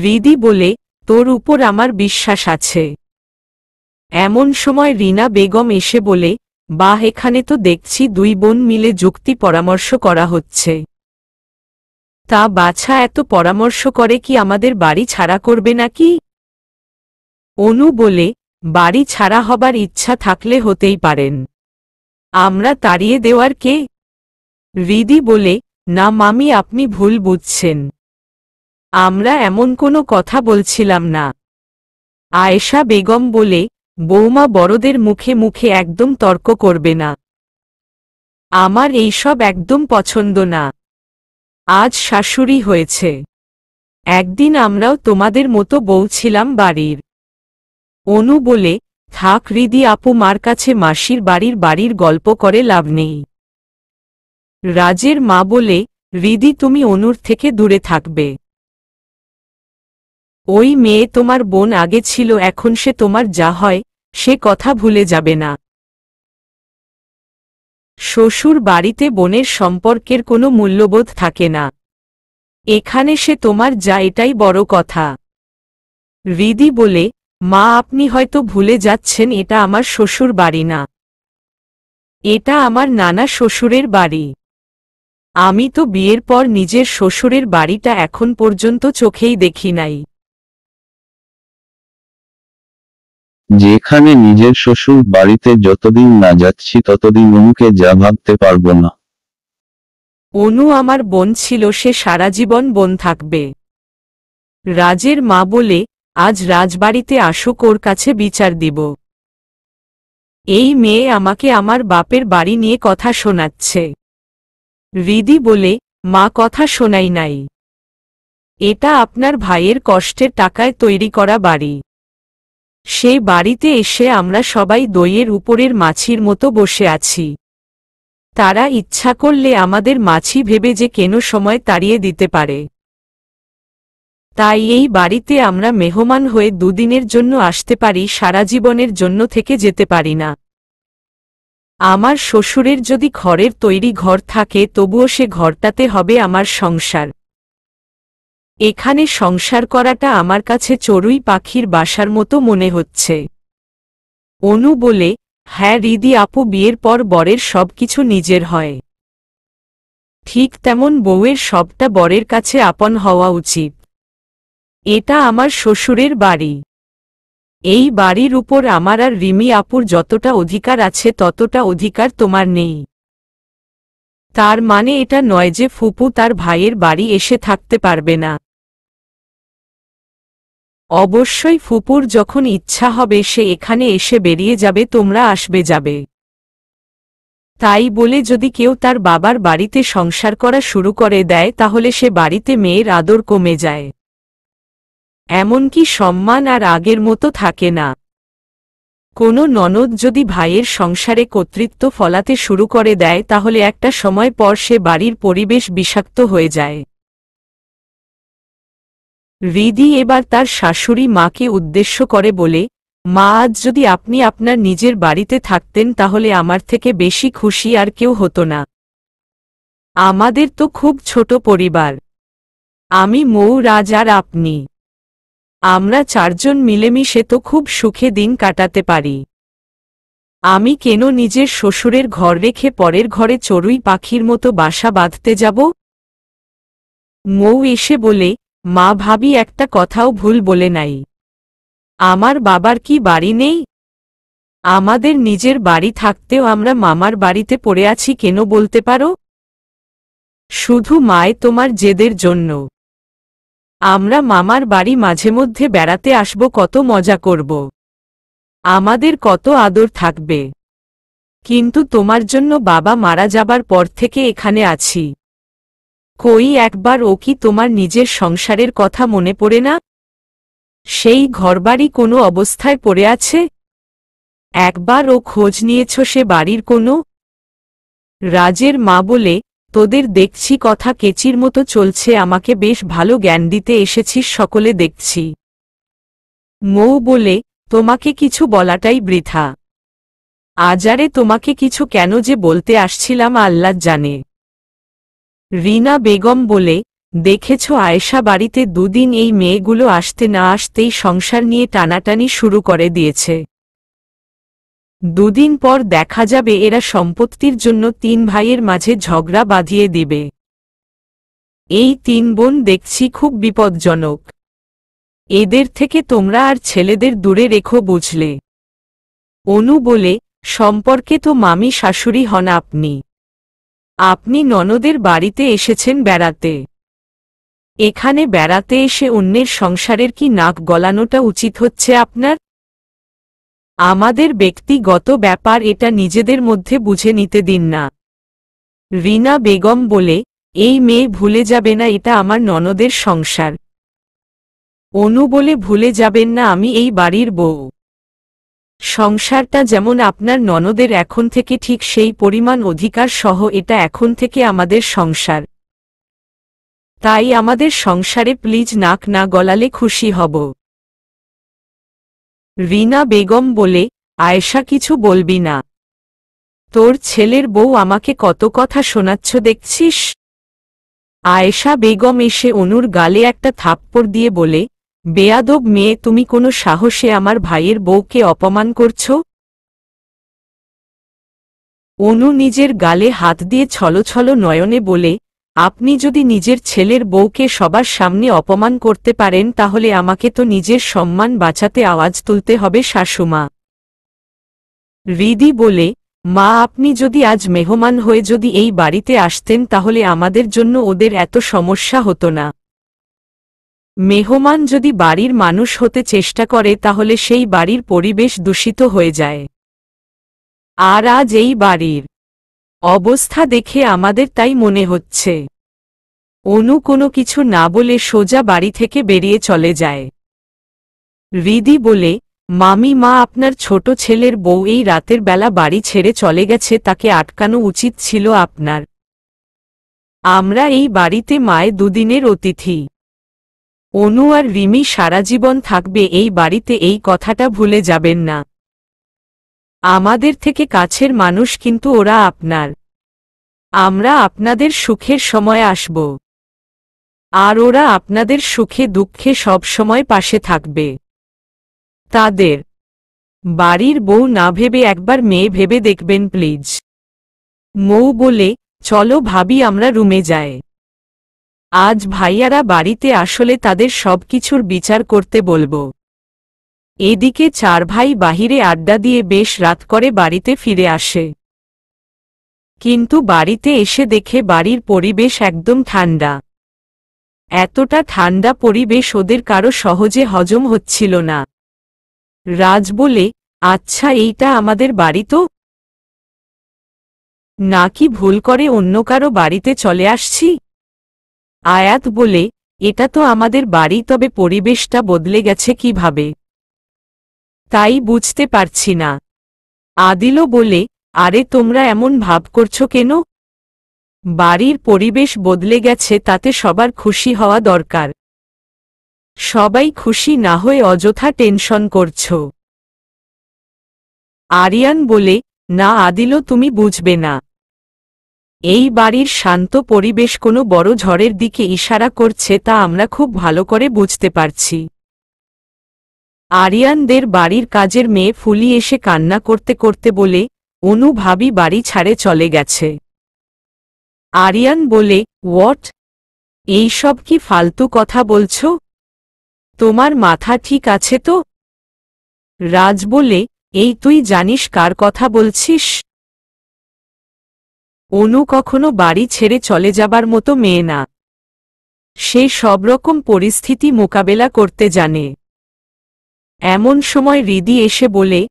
রিদি বলে তোর উপর আমার বিশ্বাস আছে এমন সময় রিনা বেগম এসে বলে বাহ এখানে তো দেখছি দুই বোন মিলে যুক্তি পরামর্শ করা হচ্ছে তা বাছা এত পরামর্শ করে কি আমাদের বাড়ি ছাড়া করবে নাকি অনু বলে বাড়ি ছাড়া হবার ইচ্ছা থাকলে হতেই পারেন আমরা তাড়িয়ে দেওয়ার কে রিদি বলে না মামি আপনি ভুল বুঝছেন আমরা এমন কোনো কথা বলছিলাম না আয়েশা বেগম বলে বৌমা বড়দের মুখে মুখে একদম তর্ক করবে না আমার এইসব একদম পছন্দ না আজ শাশুড়ি হয়েছে একদিন আমরাও তোমাদের মতো বউ ছিলাম বাড়ির অনু বলে থাক হৃদি আপু মার কাছে মাসির বাড়ির বাড়ির গল্প করে লাভ নেই রাজের মা বলে হৃদি তুমি অনুর থেকে দূরে থাকবে ওই মেয়ে তোমার বোন আগে ছিল এখন সে তোমার যা হয় সে কথা ভুলে যাবে না শ্বশুর বাড়িতে বোনের সম্পর্কের কোনো মূল্যবোধ থাকে না এখানে সে তোমার যা এটাই বড় কথা রিদি বলে মা আপনি হয়তো ভুলে যাচ্ছেন এটা আমার শ্বশুর বাড়ি না এটা আমার নানা শ্বশুরের বাড়ি আমি তো বিয়ের পর নিজের শ্বশুরের বাড়িটা এখন পর্যন্ত চোখেই দেখি নাই যেখানে নিজের শ্বশুর বাড়িতে যতদিন না যাচ্ছি ততদিন অনুকে যা ভাবতে পারব না অনু আমার বোন ছিল সে সারা জীবন বোন থাকবে রাজের মা বলে আজ রাজবাড়িতে আসুক ওর কাছে বিচার দিব এই মেয়ে আমাকে আমার বাপের বাড়ি নিয়ে কথা শোনাচ্ছে রিদি বলে মা কথা শোনাই নাই এটা আপনার ভাইয়ের কষ্টের টাকায় তৈরি করা বাড়ি সেই বাড়িতে এসে আমরা সবাই দইয়ের উপরের মাছির মতো বসে আছি তারা ইচ্ছা করলে আমাদের মাছি ভেবে যে কেন সময় তাড়িয়ে দিতে পারে তাই এই বাড়িতে আমরা মেহমান হয়ে দুদিনের জন্য আসতে পারি সারা জীবনের জন্য থেকে যেতে পারি না আমার শ্বশুরের যদি ঘরের তৈরি ঘর থাকে তবুও সে ঘরটাতে হবে আমার সংসার এখানে সংসার করাটা আমার কাছে চড়ুই পাখির বাসার মতো মনে হচ্ছে অনু বলে হ্যাঁ রিদি আপু বিয়ের পর বরের সব কিছু নিজের হয় ঠিক তেমন বউয়ের সবটা বরের কাছে আপন হওয়া উচিত এটা আমার শ্বশুরের বাড়ি এই বাড়ির উপর আমার আর রিমি আপুর যতটা অধিকার আছে ততটা অধিকার তোমার নেই তার মানে এটা নয় যে ফুপু তার ভাইয়ের বাড়ি এসে থাকতে পারবে না অবশ্যই ফুপুর যখন ইচ্ছা হবে সে এখানে এসে বেরিয়ে যাবে তোমরা আসবে যাবে তাই বলে যদি কেউ তার বাবার বাড়িতে সংসার করা শুরু করে দেয় তাহলে সে বাড়িতে মেয়ের আদর কমে যায় এমনকি সম্মান আর আগের মতো থাকে না কোনো ননদ যদি ভাইয়ের সংসারে কর্তৃত্ব ফলাতে শুরু করে দেয় তাহলে একটা সময় পর সে বাড়ির পরিবেশ বিষাক্ত হয়ে যায় রিদি এবার তার শাশুড়ি মাকে উদ্দেশ্য করে বলে মা আজ যদি আপনি আপনার নিজের বাড়িতে থাকতেন তাহলে আমার থেকে বেশি খুশি আর কেউ হতো না আমাদের তো খুব ছোট পরিবার আমি মৌ রাজ আর আপনি আমরা চারজন মিলেমিশে তো খুব সুখে দিন কাটাতে পারি আমি কেন নিজের শ্বশুরের ঘর রেখে পরের ঘরে চড়ুই পাখির মতো বাসা বাঁধতে যাব মৌ এসে বলে মা ভাবি একটা কথাও ভুল বলে নাই আমার বাবার কি বাড়ি নেই আমাদের নিজের বাড়ি থাকতেও আমরা মামার বাড়িতে পড়ে আছি কেন বলতে পারো শুধু মায় তোমার জেদের জন্য আমরা মামার বাড়ি মাঝে মধ্যে বেড়াতে আসব কত মজা করব আমাদের কত আদর থাকবে কিন্তু তোমার জন্য বাবা মারা যাবার পর থেকে এখানে আছি কই একবার ও কি তোমার নিজের সংসারের কথা মনে পড়ে না সেই ঘরবাড়ি কোনো অবস্থায় পড়ে আছে একবার ও খোঁজ নিয়েছ সে বাড়ির কোনো রাজের মা বলে তোদের দেখছি কথা কেচির মতো চলছে আমাকে বেশ ভালো জ্ঞান দিতে এসেছিস সকলে দেখছি মৌ বলে তোমাকে কিছু বলাটাই বৃথা আজারে তোমাকে কিছু কেন যে বলতে আসছিলাম আল্লাহ জানে রিনা বেগম বলে দেখেছ আয়েশা বাড়িতে দুদিন এই মেয়েগুলো আসতে না আসতেই সংসার নিয়ে টানাটানি শুরু করে দিয়েছে দুদিন পর দেখা যাবে এরা সম্পত্তির জন্য তিন ভাইয়ের মাঝে ঝগড়া বাঁধিয়ে দিবে এই তিন বোন দেখছি খুব বিপজ্জনক এদের থেকে তোমরা আর ছেলেদের দূরে রেখো বুঝলে অনু বলে সম্পর্কে তো মামি শাশুড়ি হন আপনি আপনি ননদের বাড়িতে এসেছেন বেড়াতে এখানে বেড়াতে এসে অন্যের সংসারের কি নাক গলানোটা উচিত হচ্ছে আপনার আমাদের ব্যক্তিগত ব্যাপার এটা নিজেদের মধ্যে বুঝে নিতে দিন না রিনা বেগম বলে এই মেয়ে ভুলে যাবে না এটা আমার ননদের সংসার অনু বলে ভুলে যাবেন না আমি এই বাড়ির বউ সংসারটা যেমন আপনার ননদের এখন থেকে ঠিক সেই পরিমাণ অধিকার সহ এটা এখন থেকে আমাদের সংসার তাই আমাদের সংসারে প্লিজ নাক না গলালে খুশি হব রিনা বেগম বলে আয়েশা কিছু বলবি না তোর ছেলের বউ আমাকে কত কথা শোনাচ্ছ দেখছিস আয়েশা বেগম এসে অনুর গালে একটা থাপ্পড় দিয়ে বলে বেয়াদব মেয়ে তুমি কোনো সাহসে আমার ভাইয়ের বউকে অপমান করছ অনু নিজের গালে হাত দিয়ে ছলছল নয়নে বলে আপনি যদি নিজের ছেলের বউকে সবার সামনে অপমান করতে পারেন তাহলে আমাকে তো নিজের সম্মান বাঁচাতে আওয়াজ তুলতে হবে শাশুমা রিদি বলে মা আপনি যদি আজ মেহমান হয়ে যদি এই বাড়িতে আসতেন তাহলে আমাদের জন্য ওদের এত সমস্যা হতো না মেহমান যদি বাড়ির মানুষ হতে চেষ্টা করে তাহলে সেই বাড়ির পরিবেশ দূষিত হয়ে যায় আর আজ এই বাড়ির অবস্থা দেখে আমাদের তাই মনে হচ্ছে অনু কোনো কিছু না বলে সোজা বাড়ি থেকে বেরিয়ে চলে যায় রিদি বলে মামি মা আপনার ছোট ছেলের বউ এই রাতের বেলা বাড়ি ছেড়ে চলে গেছে তাকে আটকানো উচিত ছিল আপনার আমরা এই বাড়িতে মায়ে দুদিনের অতিথি অনু আর রিমি সারা জীবন থাকবে এই বাড়িতে এই কথাটা ভুলে যাবেন না আমাদের থেকে কাছের মানুষ কিন্তু ওরা আপনার আমরা আপনাদের সুখের সময় আসব আর ওরা আপনাদের সুখে দুঃখে সব সময় পাশে থাকবে তাদের বাড়ির বউ না ভেবে একবার মেয়ে ভেবে দেখবেন প্লিজ মৌ বলে চলো ভাবি আমরা রুমে যায় আজ ভাইয়ারা বাড়িতে আসলে তাদের সব কিছুর বিচার করতে বলবো। এদিকে চার ভাই বাহিরে আড্ডা দিয়ে বেশ রাত করে বাড়িতে ফিরে আসে কিন্তু বাড়িতে এসে দেখে বাড়ির পরিবেশ একদম ঠান্ডা এতটা ঠান্ডা পরিবেশ ওদের কারো সহজে হজম হচ্ছিল না রাজ বলে আচ্ছা এইটা আমাদের বাড়ি তো নাকি ভুল করে অন্য কারো বাড়িতে চলে আসছি আয়াত বলে এটা তো আমাদের বাড়ি তবে পরিবেশটা বদলে গেছে কিভাবে তাই বুঝতে পারছি না আদিলও বলে আরে তোমরা এমন ভাব করছো কেন বাড়ির পরিবেশ বদলে গেছে তাতে সবার খুশি হওয়া দরকার সবাই খুশি না হয়ে অযথা টেনশন করছো আরিয়ান বলে না আদিলও তুমি বুঝবে না এই বাড়ির শান্ত পরিবেশ কোনো বড় ঝড়ের দিকে ইশারা করছে তা আমরা খুব ভালো করে বুঝতে পারছি আরিয়ানদের বাড়ির কাজের মেয়ে ফুলি এসে কান্না করতে করতে বলে অনু ভাবি বাড়ি ছাড়ে চলে গেছে আরিয়ান বলে ওয়াট এইসব কি ফালতু কথা বলছ তোমার মাথা ঠিক আছে তো রাজ বলে এই তুই জানিস কার কথা বলছিস অনু কখনো বাড়ি ছেড়ে চলে যাবার মতো মেয়ে না সে সব রকম পরিস্থিতি মোকাবেলা করতে জানে এমন সময় রিদি এসে বলে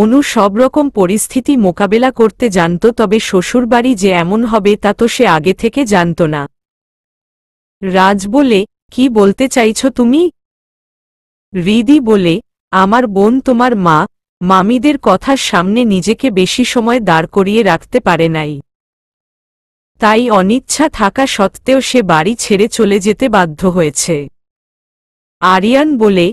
অনু সবরকম পরিস্থিতি মোকাবেলা করতে জানত তবে শ্বশুরবাড়ি যে এমন হবে তা তো সে আগে থেকে জানত না রাজ বলে কি বলতে চাইছ তুমি রিদি বলে আমার বোন তোমার মা মামিদের কথার সামনে নিজেকে বেশি সময় দাঁড় করিয়ে রাখতে পারে নাই তাই অনিচ্ছা থাকা সত্ত্বেও সে বাড়ি ছেড়ে চলে যেতে বাধ্য হয়েছে আরিয়ান বলে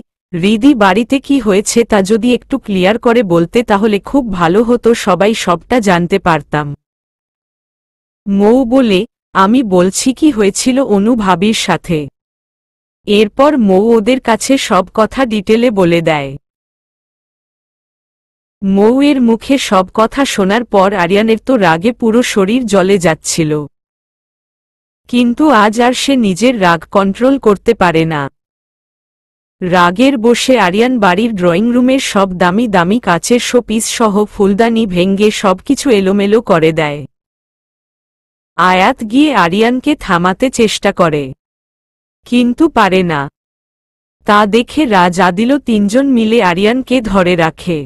রিদি বাড়িতে কি হয়েছে তা যদি একটু ক্লিয়ার করে বলতে তাহলে খুব ভালো হতো সবাই সবটা জানতে পারতাম মৌ বলে আমি বলছি কি হয়েছিল অনু ভাবির সাথে এরপর মৌ ওদের কাছে সব কথা ডিটেলে বলে দেয় মৌয়ের মুখে সব কথা শোনার পর আরিয়ানের তো রাগে পুরো শরীর জলে যাচ্ছিল কিন্তু আজ আর সে নিজের রাগ কন্ট্রোল করতে পারে না রাগের বসে আরিয়ান বাড়ির ড্রয়িং রুমের সব দামি দামি কাচের শোপিস সহ ফুলদানি ভেঙ্গে সবকিছু এলোমেলো করে দেয় আয়াত গিয়ে আরিয়ানকে থামাতে চেষ্টা করে কিন্তু পারে না তা দেখে রাজ আদিল তিনজন মিলে আরিয়ানকে ধরে রাখে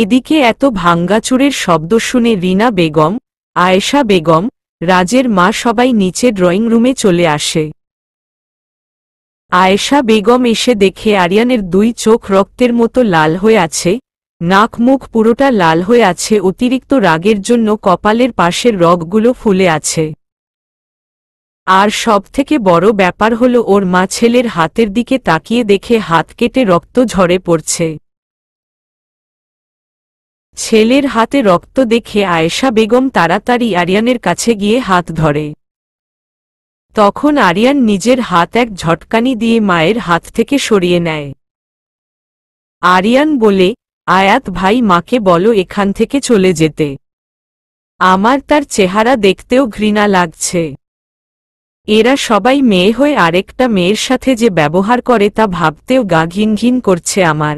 এদিকে এত ভাঙ্গাচুরের শব্দ শুনে রিনা বেগম আয়েশা বেগম রাজের মা সবাই নিচে ড্রয়িং রুমে চলে আসে আয়েশা বেগম এসে দেখে আরিয়ানের দুই চোখ রক্তের মতো লাল হয়ে আছে নাক মুখ পুরোটা লাল হয়ে আছে অতিরিক্ত রাগের জন্য কপালের পাশের রগগুলো ফুলে আছে আর সবথেকে বড় ব্যাপার হল ওর মা ছেলের হাতের দিকে তাকিয়ে দেখে হাত কেটে রক্ত ঝরে পড়ছে ছেলের হাতে রক্ত দেখে আয়েশা বেগম তাড়াতাড়ি আরিয়ানের কাছে গিয়ে হাত ধরে তখন আরিয়ান নিজের হাত এক ঝটকানি দিয়ে মায়ের হাত থেকে সরিয়ে নেয় আরিয়ান বলে আয়াত ভাই মাকে বলো এখান থেকে চলে যেতে আমার তার চেহারা দেখতেও ঘৃণা লাগছে এরা সবাই মেয়ে হয়ে আরেকটা মেয়ের সাথে যে ব্যবহার করে তা ভাবতেও গা ঘিন ঘিন করছে আমার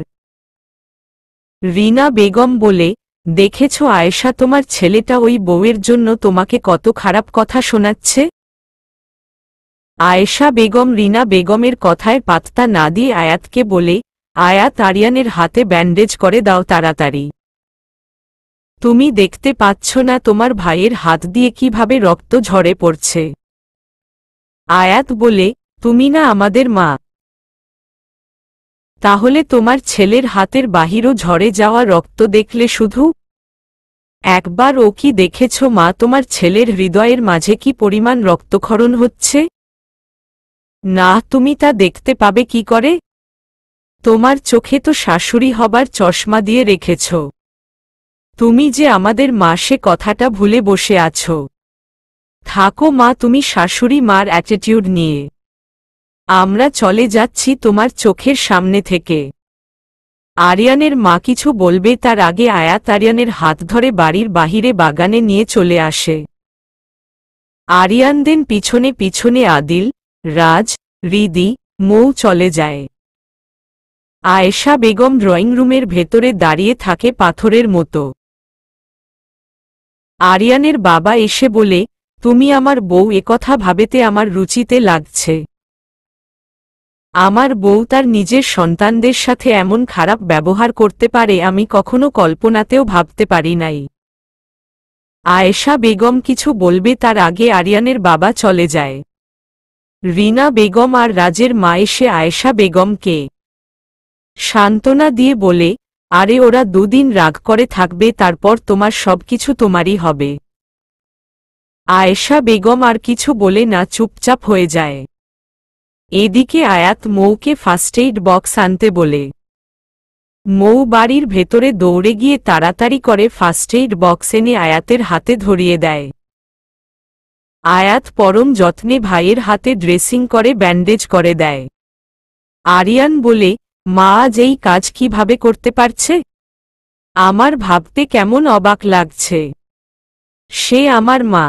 রিনা বেগম বলে দেখেছ আয়েশা তোমার ছেলেটা ওই বউয়ের জন্য তোমাকে কত খারাপ কথা শোনাচ্ছে আয়েশা বেগম রিনা বেগমের কথায় পাত্তা না দিয়ে আয়াতকে বলে আয়াত আরিয়ানের হাতে ব্যান্ডেজ করে দাও তাড়াতাড়ি তুমি দেখতে পাচ্ছ না তোমার ভাইয়ের হাত দিয়ে কিভাবে রক্ত ঝরে পড়ছে আয়াত বলে তুমি না আমাদের মা তাহলে তোমার ছেলের হাতের বাহিরও ঝরে যাওয়া রক্ত দেখলে শুধু একবার ও কি দেখেছ মা তোমার ছেলের হৃদয়ের মাঝে কি পরিমাণ রক্তক্ষরণ হচ্ছে না তুমি তা দেখতে পাবে কি করে তোমার চোখে তো শাশুড়ি হবার চশমা দিয়ে রেখেছ তুমি যে আমাদের মা সে কথাটা ভুলে বসে আছো থাকো মা তুমি শাশুড়ি মার অ্যাটিটিউড নিয়ে আমরা চলে যাচ্ছি তোমার চোখের সামনে থেকে আরিয়ানের মা কিছু বলবে তার আগে আয়াত আরিয়ানের হাত ধরে বাড়ির বাহিরে বাগানে নিয়ে চলে আসে আরিয়ানদের পিছনে পিছনে আদিল রাজ রিদি মৌ চলে যায় আয়েশা বেগম ড্রয়িং রুমের ভেতরে দাঁড়িয়ে থাকে পাথরের মতো আরিয়ানের বাবা এসে বলে তুমি আমার বউ একথা ভাবেতে আমার রুচিতে লাগছে আমার বউ তার নিজের সন্তানদের সাথে এমন খারাপ ব্যবহার করতে পারে আমি কখনো কল্পনাতেও ভাবতে পারি নাই আয়েশা বেগম কিছু বলবে তার আগে আরিয়ানের বাবা চলে যায় রিনা বেগম আর রাজের মা এসে আয়েশা বেগমকে সান্ত্বনা দিয়ে বলে আরে ওরা দুদিন রাগ করে থাকবে তারপর তোমার সবকিছু তোমারই হবে আয়েশা বেগম আর কিছু বলে না চুপচাপ হয়ে যায় এদিকে আয়াত মৌকে ফার্স্ট এইড বক্স আনতে বলে মৌ বাড়ির ভেতরে দৌড়ে গিয়ে তাড়াতাড়ি করে ফার্স্ট এইড বক্স এনে আয়াতের হাতে ধরিয়ে দেয় আয়াত পরম যত্নে ভাইয়ের হাতে ড্রেসিং করে ব্যান্ডেজ করে দেয় আরিয়ান বলে মা আজ এই কাজ কিভাবে করতে পারছে আমার ভাবতে কেমন অবাক লাগছে সে আমার মা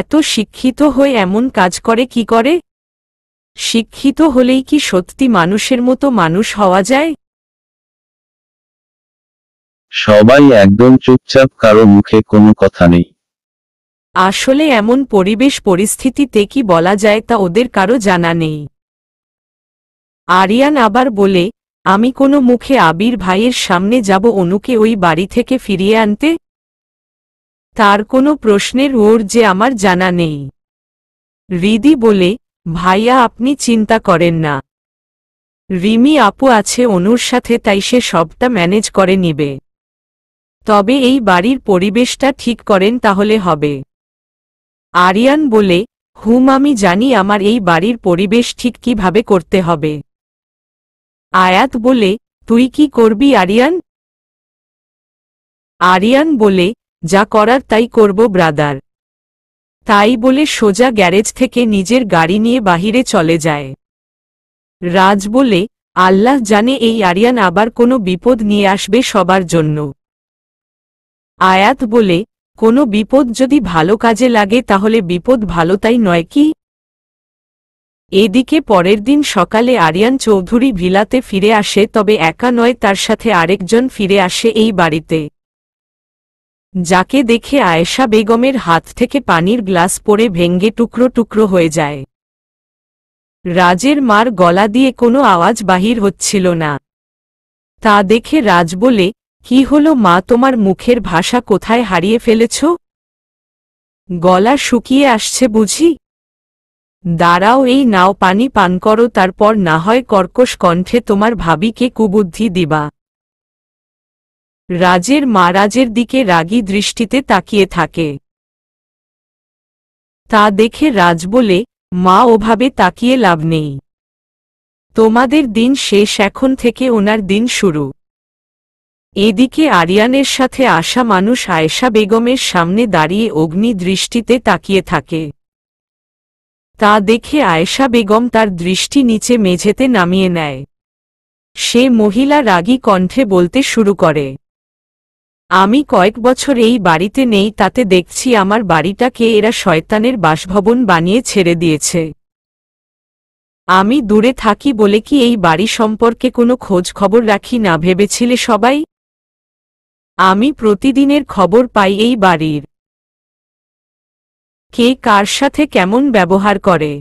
এত শিক্ষিত হয়ে এমন কাজ করে কি করে শিক্ষিত হলেই কি সত্যি মানুষের মতো মানুষ হওয়া যায় সবাই একদম চুপচাপ কারো মুখে কোনো কথা নেই আসলে এমন পরিবেশ পরিস্থিতিতে কি বলা যায় তা ওদের কারো জানা নেই আরিয়ান আবার বলে আমি কোনো মুখে আবির ভাইয়ের সামনে যাব অনুকে ওই বাড়ি থেকে ফিরিয়ে আনতে তার কোনো প্রশ্নের ওর যে আমার জানা নেই রিদি বলে ভাইয়া আপনি চিন্তা করেন না রিমি আপু আছে অনুর সাথে তাই সে সবটা ম্যানেজ করে নিবে তবে এই বাড়ির পরিবেশটা ঠিক করেন তাহলে হবে আরিয়ান বলে হুম আমি জানি আমার এই বাড়ির পরিবেশ ঠিক কিভাবে করতে হবে আয়াত বলে তুই কি করবি আরিয়ান আরিয়ান বলে যা করার তাই করব ব্রাদার তাই বলে সোজা গ্যারেজ থেকে নিজের গাড়ি নিয়ে বাহিরে চলে যায় রাজ বলে আল্লাহ জানে এই আরিয়ান আবার কোনো বিপদ নিয়ে আসবে সবার জন্য আয়াত বলে কোনো বিপদ যদি ভালো কাজে লাগে তাহলে বিপদ ভালো তাই নয় কি এদিকে পরের দিন সকালে আরিয়ান চৌধুরী ভিলাতে ফিরে আসে তবে একা নয় তার সাথে আরেকজন ফিরে আসে এই বাড়িতে যাকে দেখে আয়েশা বেগমের হাত থেকে পানির গ্লাস পরে ভেঙ্গে টুকরো টুকরো হয়ে যায় রাজের মার গলা দিয়ে কোনো আওয়াজ বাহির হচ্ছিল না তা দেখে রাজ বলে কি হল মা তোমার মুখের ভাষা কোথায় হারিয়ে ফেলেছ গলা শুকিয়ে আসছে বুঝি দাঁড়াও এই নাও পানি পান করো তারপর না হয় কর্কশ কণ্ঠে তোমার ভাবিকে কুবুদ্ধি দিবা রাজের মারাজের দিকে রাগী দৃষ্টিতে তাকিয়ে থাকে তা দেখে রাজ বলে মা ওভাবে তাকিয়ে লাভ নেই তোমাদের দিন শেষ এখন থেকে ওনার দিন শুরু এদিকে আরিয়ানের সাথে আসা মানুষ আয়েশা বেগমের সামনে দাঁড়িয়ে অগ্নি দৃষ্টিতে তাকিয়ে থাকে তা দেখে আয়েশা বেগম তার দৃষ্টি নিচে মেঝেতে নামিয়ে নেয় সে মহিলা রাগী কণ্ঠে বলতে শুরু করে আমি কয়েক বছর এই বাড়িতে নেই তাতে দেখছি আমার বাড়িটাকে এরা শয়তানের বাসভবন বানিয়ে ছেড়ে দিয়েছে আমি দূরে থাকি বলে কি এই বাড়ি সম্পর্কে কোনো খোঁজ খবর রাখি না ভেবেছিলে সবাই আমি প্রতিদিনের খবর পাই এই বাড়ির কে কার সাথে কেমন ব্যবহার করে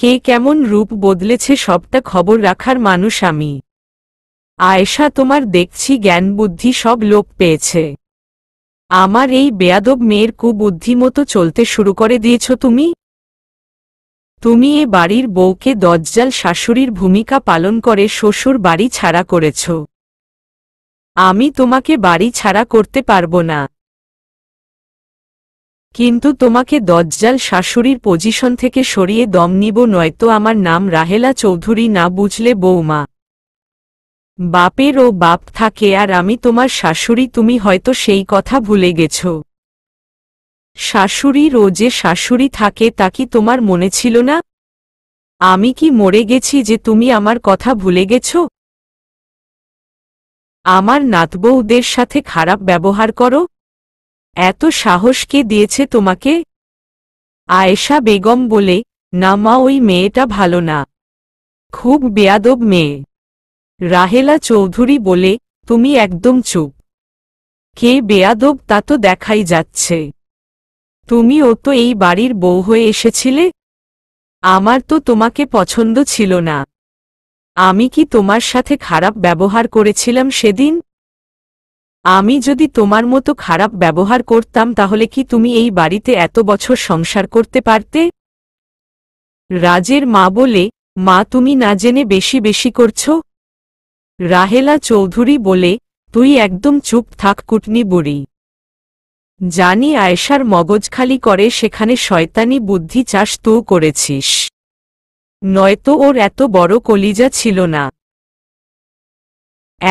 কে কেমন রূপ বদলেছে সবটা খবর রাখার মানুষ আমি আয়েশা তোমার দেখছি জ্ঞান বুদ্ধি সব লোপ পেয়েছে আমার এই বেয়াদব মেয়ের কুবুদ্ধি মতো চলতে শুরু করে দিয়েছ তুমি তুমি এ বাড়ির বউকে দজ্জাল শাশুড়ির ভূমিকা পালন করে শ্বশুর বাড়ি ছাড়া করেছ আমি তোমাকে বাড়ি ছাড়া করতে পারব না কিন্তু তোমাকে দজ্জাল শাশুড়ির পজিশন থেকে সরিয়ে দম নিব নয়তো আমার নাম রাহেলা চৌধুরী না বুঝলে বৌমা বাপেরও বাপ থাকে আর আমি তোমার শাশুড়ি তুমি হয়তো সেই কথা ভুলে গেছ শাশুড়িরও যে শাশুড়ি থাকে তা কি তোমার মনে ছিল না আমি কি মরে গেছি যে তুমি আমার কথা ভুলে গেছ আমার নাতবৌদের সাথে খারাপ ব্যবহার করো এত সাহসকে দিয়েছে তোমাকে আয়েশা বেগম বলে না মা ওই মেয়েটা ভালো না খুব বেয়াদব মেয়ে রাহেলা চৌধুরী বলে তুমি একদম চুপ কে বেয়াদব তা তো দেখাই যাচ্ছে তুমি ও তো এই বাড়ির বউ হয়ে এসেছিলে আমার তো তোমাকে পছন্দ ছিল না আমি কি তোমার সাথে খারাপ ব্যবহার করেছিলাম সেদিন আমি যদি তোমার মতো খারাপ ব্যবহার করতাম তাহলে কি তুমি এই বাড়িতে এত বছর সংসার করতে পারতে রাজের মা বলে মা তুমি না জেনে বেশি বেশি করছো রাহেলা চৌধুরী বলে তুই একদম চুপ থাক কুটনি বুড়ি জানি আয়েশার মগজ খালি করে সেখানে শয়তানি বুদ্ধি চাষ তো করেছিস নয়তো ওর এত বড় কলিজা ছিল না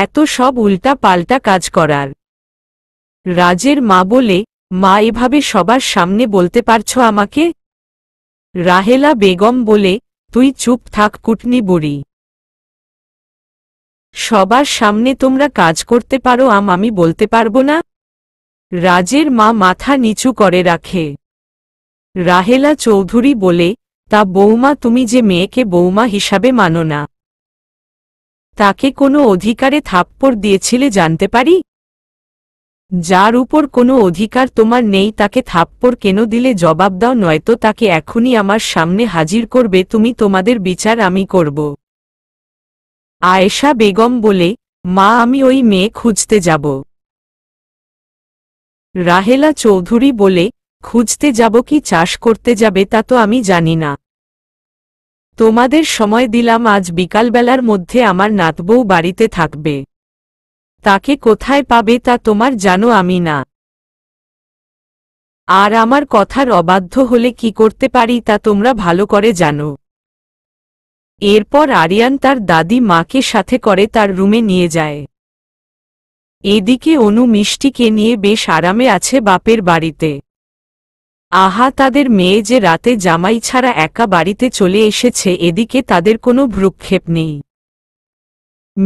এত সব উল্টা পাল্টা কাজ করার রাজের মা বলে মা এভাবে সবার সামনে বলতে পারছ আমাকে রাহেলা বেগম বলে তুই চুপ থাক কুটনি বুড়ি সবার সামনে তোমরা কাজ করতে পারো আম আমি বলতে পারবো না রাজের মা মাথা নিচু করে রাখে রাহেলা চৌধুরী বলে তা বৌমা তুমি যে মেয়েকে বৌমা হিসাবে মানো না তাকে কোনো অধিকারে থাপ্পড় দিয়েছিলে জানতে পারি যার উপর কোনো অধিকার তোমার নেই তাকে থাপ্পড় কেন দিলে জবাব দাও নয়তো তাকে এখনই আমার সামনে হাজির করবে তুমি তোমাদের বিচার আমি করব আয়েশা বেগম বলে মা আমি ওই মেয়ে খুঁজতে যাব রাহেলা চৌধুরী বলে খুঁজতে যাব কি চাষ করতে যাবে তা তো আমি জানি না তোমাদের সময় দিলাম আজ বিকালবেলার মধ্যে আমার নাতবউ বাড়িতে থাকবে তাকে কোথায় পাবে তা তোমার জানো আমি না আর আমার কথার অবাধ্য হলে কি করতে পারি তা তোমরা ভালো করে জানো এরপর আরিয়ান তার দাদি মাকে সাথে করে তার রুমে নিয়ে যায় এদিকে অনু মিষ্টিকে নিয়ে বেশ আরামে আছে বাপের বাড়িতে আহা তাদের মেয়ে যে রাতে জামাই ছাড়া একা বাড়িতে চলে এসেছে এদিকে তাদের কোনো ভ্রুক্ষেপ নেই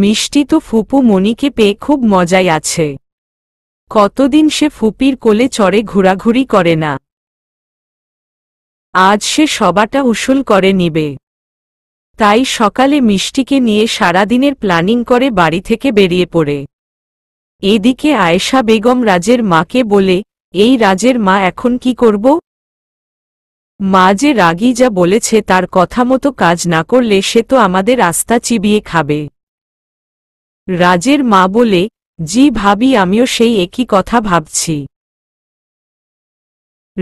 মিষ্টি তো ফুপু মনিকে পেয়ে খুব মজাই আছে কতদিন সে ফুপির কোলে চড়ে ঘোরাঘুরি করে না আজ সে সবাটা উসুল করে নিবে তাই সকালে মিষ্টিকে নিয়ে সারাদিনের প্ল্যানিং করে বাড়ি থেকে বেরিয়ে পড়ে এদিকে আয়েশা বেগম রাজের মাকে বলে এই রাজের মা এখন কি করব মা যে রাগি যা বলেছে তার কথা মতো কাজ না করলে সে তো আমাদের আস্থা চিবিয়ে খাবে রাজের মা বলে জি ভাবি আমিও সেই একই কথা ভাবছি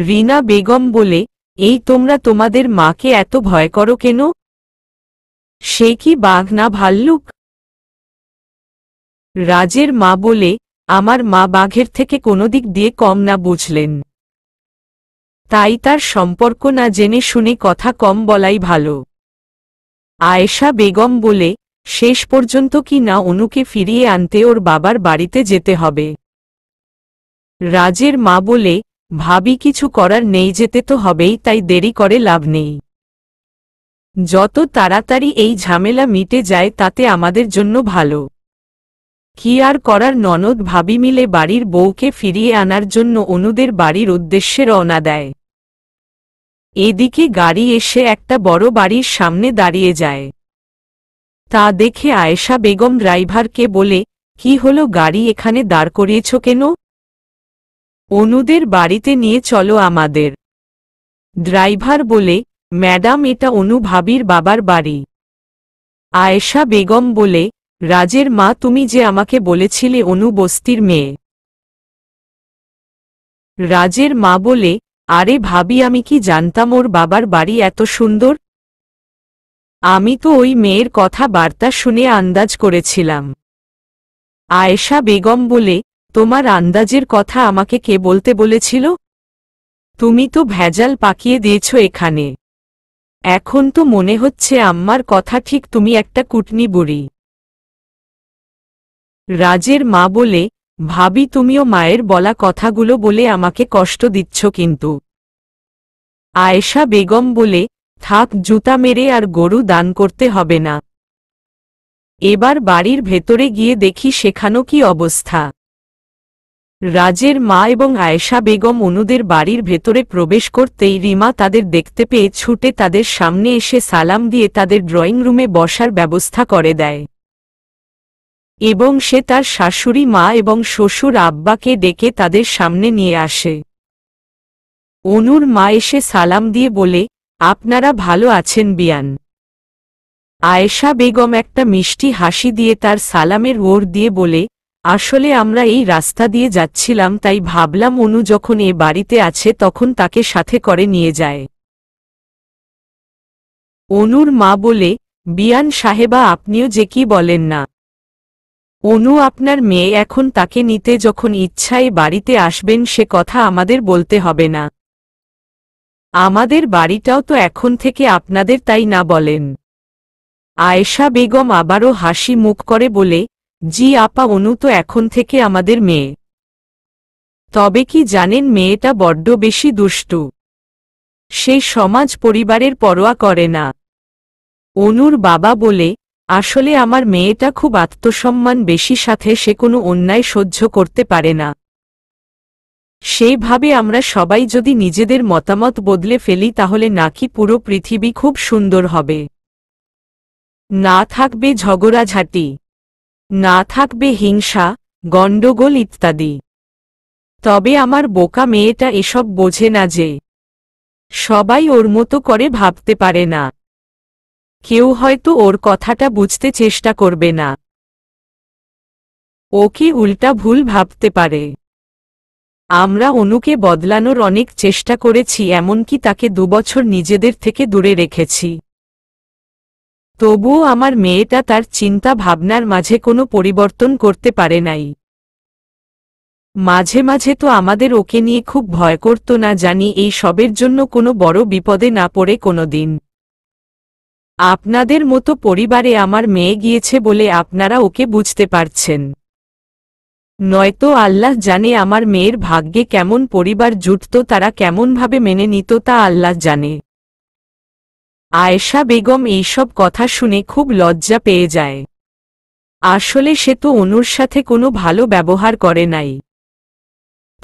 রিনা বেগম বলে এই তোমরা তোমাদের মাকে এত ভয় করো কেন সে কি বাঘ না ভাল্লুক রাজের মা বলে আমার মা বাঘের থেকে কোনো দিক দিয়ে কম না বুঝলেন তাই তার সম্পর্ক না জেনে শুনে কথা কম বলাই ভালো আয়েশা বেগম বলে শেষ পর্যন্ত কি না অনুকে ফিরিয়ে আনতে ওর বাবার বাড়িতে যেতে হবে রাজের মা বলে ভাবি কিছু করার নেই যেতে তো হবেই তাই দেরি করে লাভ নেই যত তাড়াতাড়ি এই ঝামেলা মিটে যায় তাতে আমাদের জন্য ভালো কি আর করার ননদ ভাবি মিলে বাড়ির বউকে ফিরিয়ে আনার জন্য অনুদের বাড়ির উদ্দেশ্যে রওনা দেয় এদিকে গাড়ি এসে একটা বড় বাড়ির সামনে দাঁড়িয়ে যায় তা দেখে আয়েশা বেগম ড্রাইভারকে বলে কি হলো গাড়ি এখানে দাঁড় করিয়েছ কেন অনুদের বাড়িতে নিয়ে চলো আমাদের ড্রাইভার বলে ম্যাডাম এটা ভাবির বাবার বাড়ি আয়েশা বেগম বলে রাজের মা তুমি যে আমাকে বলেছিলে অনু বস্তির মেয়ে রাজের মা বলে আরে ভাবি আমি কি জানতাম ওর বাবার বাড়ি এত সুন্দর আমি তো ওই মেয়ের কথা বার্তা শুনে আন্দাজ করেছিলাম আয়েশা বেগম বলে তোমার আন্দাজের কথা আমাকে কে বলতে বলেছিল তুমি তো ভেজাল পাকিয়ে দিয়েছ এখানে এখন তো মনে হচ্ছে আম্মার কথা ঠিক তুমি একটা কুটনি বুড়ি রাজের মা বলে ভাবি তুমিও মায়ের বলা কথাগুলো বলে আমাকে কষ্ট দিচ্ছ কিন্তু আয়েশা বেগম বলে থাক জুতা মেরে আর গরু দান করতে হবে না এবার বাড়ির ভেতরে গিয়ে দেখি সেখানো কি অবস্থা রাজের মা এবং আয়েশা বেগম অনুদের বাড়ির ভেতরে প্রবেশ করতেই রিমা তাদের দেখতে পেয়ে ছুটে তাদের সামনে এসে সালাম দিয়ে তাদের ড্রয়িং রুমে বসার ব্যবস্থা করে দেয় এবং সে তার শাশুড়ি মা এবং শ্বশুর আব্বাকে ডেকে তাদের সামনে নিয়ে আসে অনুর মা এসে সালাম দিয়ে বলে আপনারা ভালো আছেন বিয়ান আয়েশা বেগম একটা মিষ্টি হাসি দিয়ে তার সালামের ওর দিয়ে বলে আসলে আমরা এই রাস্তা দিয়ে যাচ্ছিলাম তাই ভাবলাম অনু যখন এ বাড়িতে আছে তখন তাকে সাথে করে নিয়ে যায় অনুর মা বলে বিয়ান সাহেবা আপনিও যে কি বলেন না অনু আপনার মেয়ে এখন তাকে নিতে যখন ইচ্ছায় বাড়িতে আসবেন সে কথা আমাদের বলতে হবে না আমাদের বাড়িটাও তো এখন থেকে আপনাদের তাই না বলেন আয়েশা বেগম আবারও হাসি মুখ করে বলে জি আপা অনু তো এখন থেকে আমাদের মেয়ে তবে কি জানেন মেয়েটা বড্ড বেশি দুষ্টু সেই সমাজ পরিবারের পরোয়া করে না অনুর বাবা বলে আসলে আমার মেয়েটা খুব আত্মসম্মান বেশি সাথে সে কোনো অন্যায় সহ্য করতে পারে না সেইভাবে আমরা সবাই যদি নিজেদের মতামত বদলে ফেলি তাহলে নাকি পুরো পৃথিবী খুব সুন্দর হবে না থাকবে ঝগড়াঝাটি না থাকবে হিংসা গণ্ডগোল ইত্যাদি তবে আমার বোকা মেয়েটা এসব বোঝে না যে সবাই ওর মতো করে ভাবতে পারে না কেউ হয়তো ওর কথাটা বুঝতে চেষ্টা করবে না ও কি উল্টা ভুল ভাবতে পারে আমরা অনুকে বদলানোর অনেক চেষ্টা করেছি এমনকি তাকে দুবছর নিজেদের থেকে দূরে রেখেছি তবুও আমার মেয়েটা তার চিন্তা ভাবনার মাঝে কোনো পরিবর্তন করতে পারে নাই মাঝে মাঝে তো আমাদের ওকে নিয়ে খুব ভয় করত না জানি এই সবের জন্য কোনো বড় বিপদে না পড়ে কোনো দিন আপনাদের মতো পরিবারে আমার মেয়ে গিয়েছে বলে আপনারা ওকে বুঝতে পারছেন নয়তো আল্লাহ জানে আমার মেয়ের ভাগ্যে কেমন পরিবার জুটত তারা কেমনভাবে মেনে নিত তা আল্লাহ জানে আয়েশা বেগম এইসব কথা শুনে খুব লজ্জা পেয়ে যায় আসলে সে তো অনুর সাথে কোনো ভালো ব্যবহার করে নাই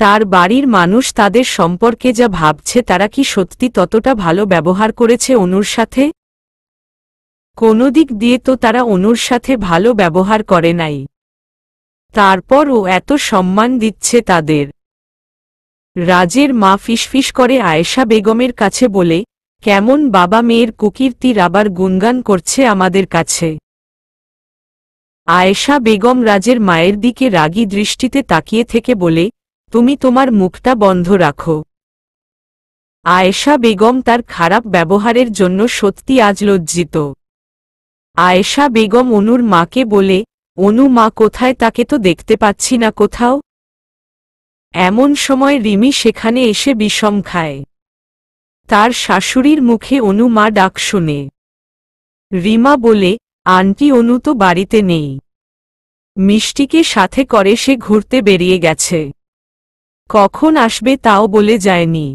তার বাড়ির মানুষ তাদের সম্পর্কে যা ভাবছে তারা কি সত্যি ততটা ভালো ব্যবহার করেছে অনুর সাথে কোনো দিক দিয়ে তো তারা অনুর সাথে ভালো ব্যবহার করে নাই তারপর ও এত সম্মান দিচ্ছে তাদের রাজের মা ফিসফিস করে আয়েশা বেগমের কাছে বলে কেমন বাবা মেয়ের কুকীর্তির আবার গুনগান করছে আমাদের কাছে আয়েশা বেগম রাজের মায়ের দিকে রাগী দৃষ্টিতে তাকিয়ে থেকে বলে তুমি তোমার মুখটা বন্ধ রাখো আয়েশা বেগম তার খারাপ ব্যবহারের জন্য সত্যি আজ লজ্জিত আয়েশা বেগম অনুর মাকে বলে অনু মা কোথায় তাকে তো দেখতে পাচ্ছি না কোথাও এমন সময় রিমি সেখানে এসে বিষম খায় তার শাশুড়ির মুখে অনু মা ডাক শোনে রিমা বলে আন্টি অনু তো বাড়িতে নেই মিষ্টিকে সাথে করে সে ঘুরতে বেরিয়ে গেছে কখন আসবে তাও বলে যায়নি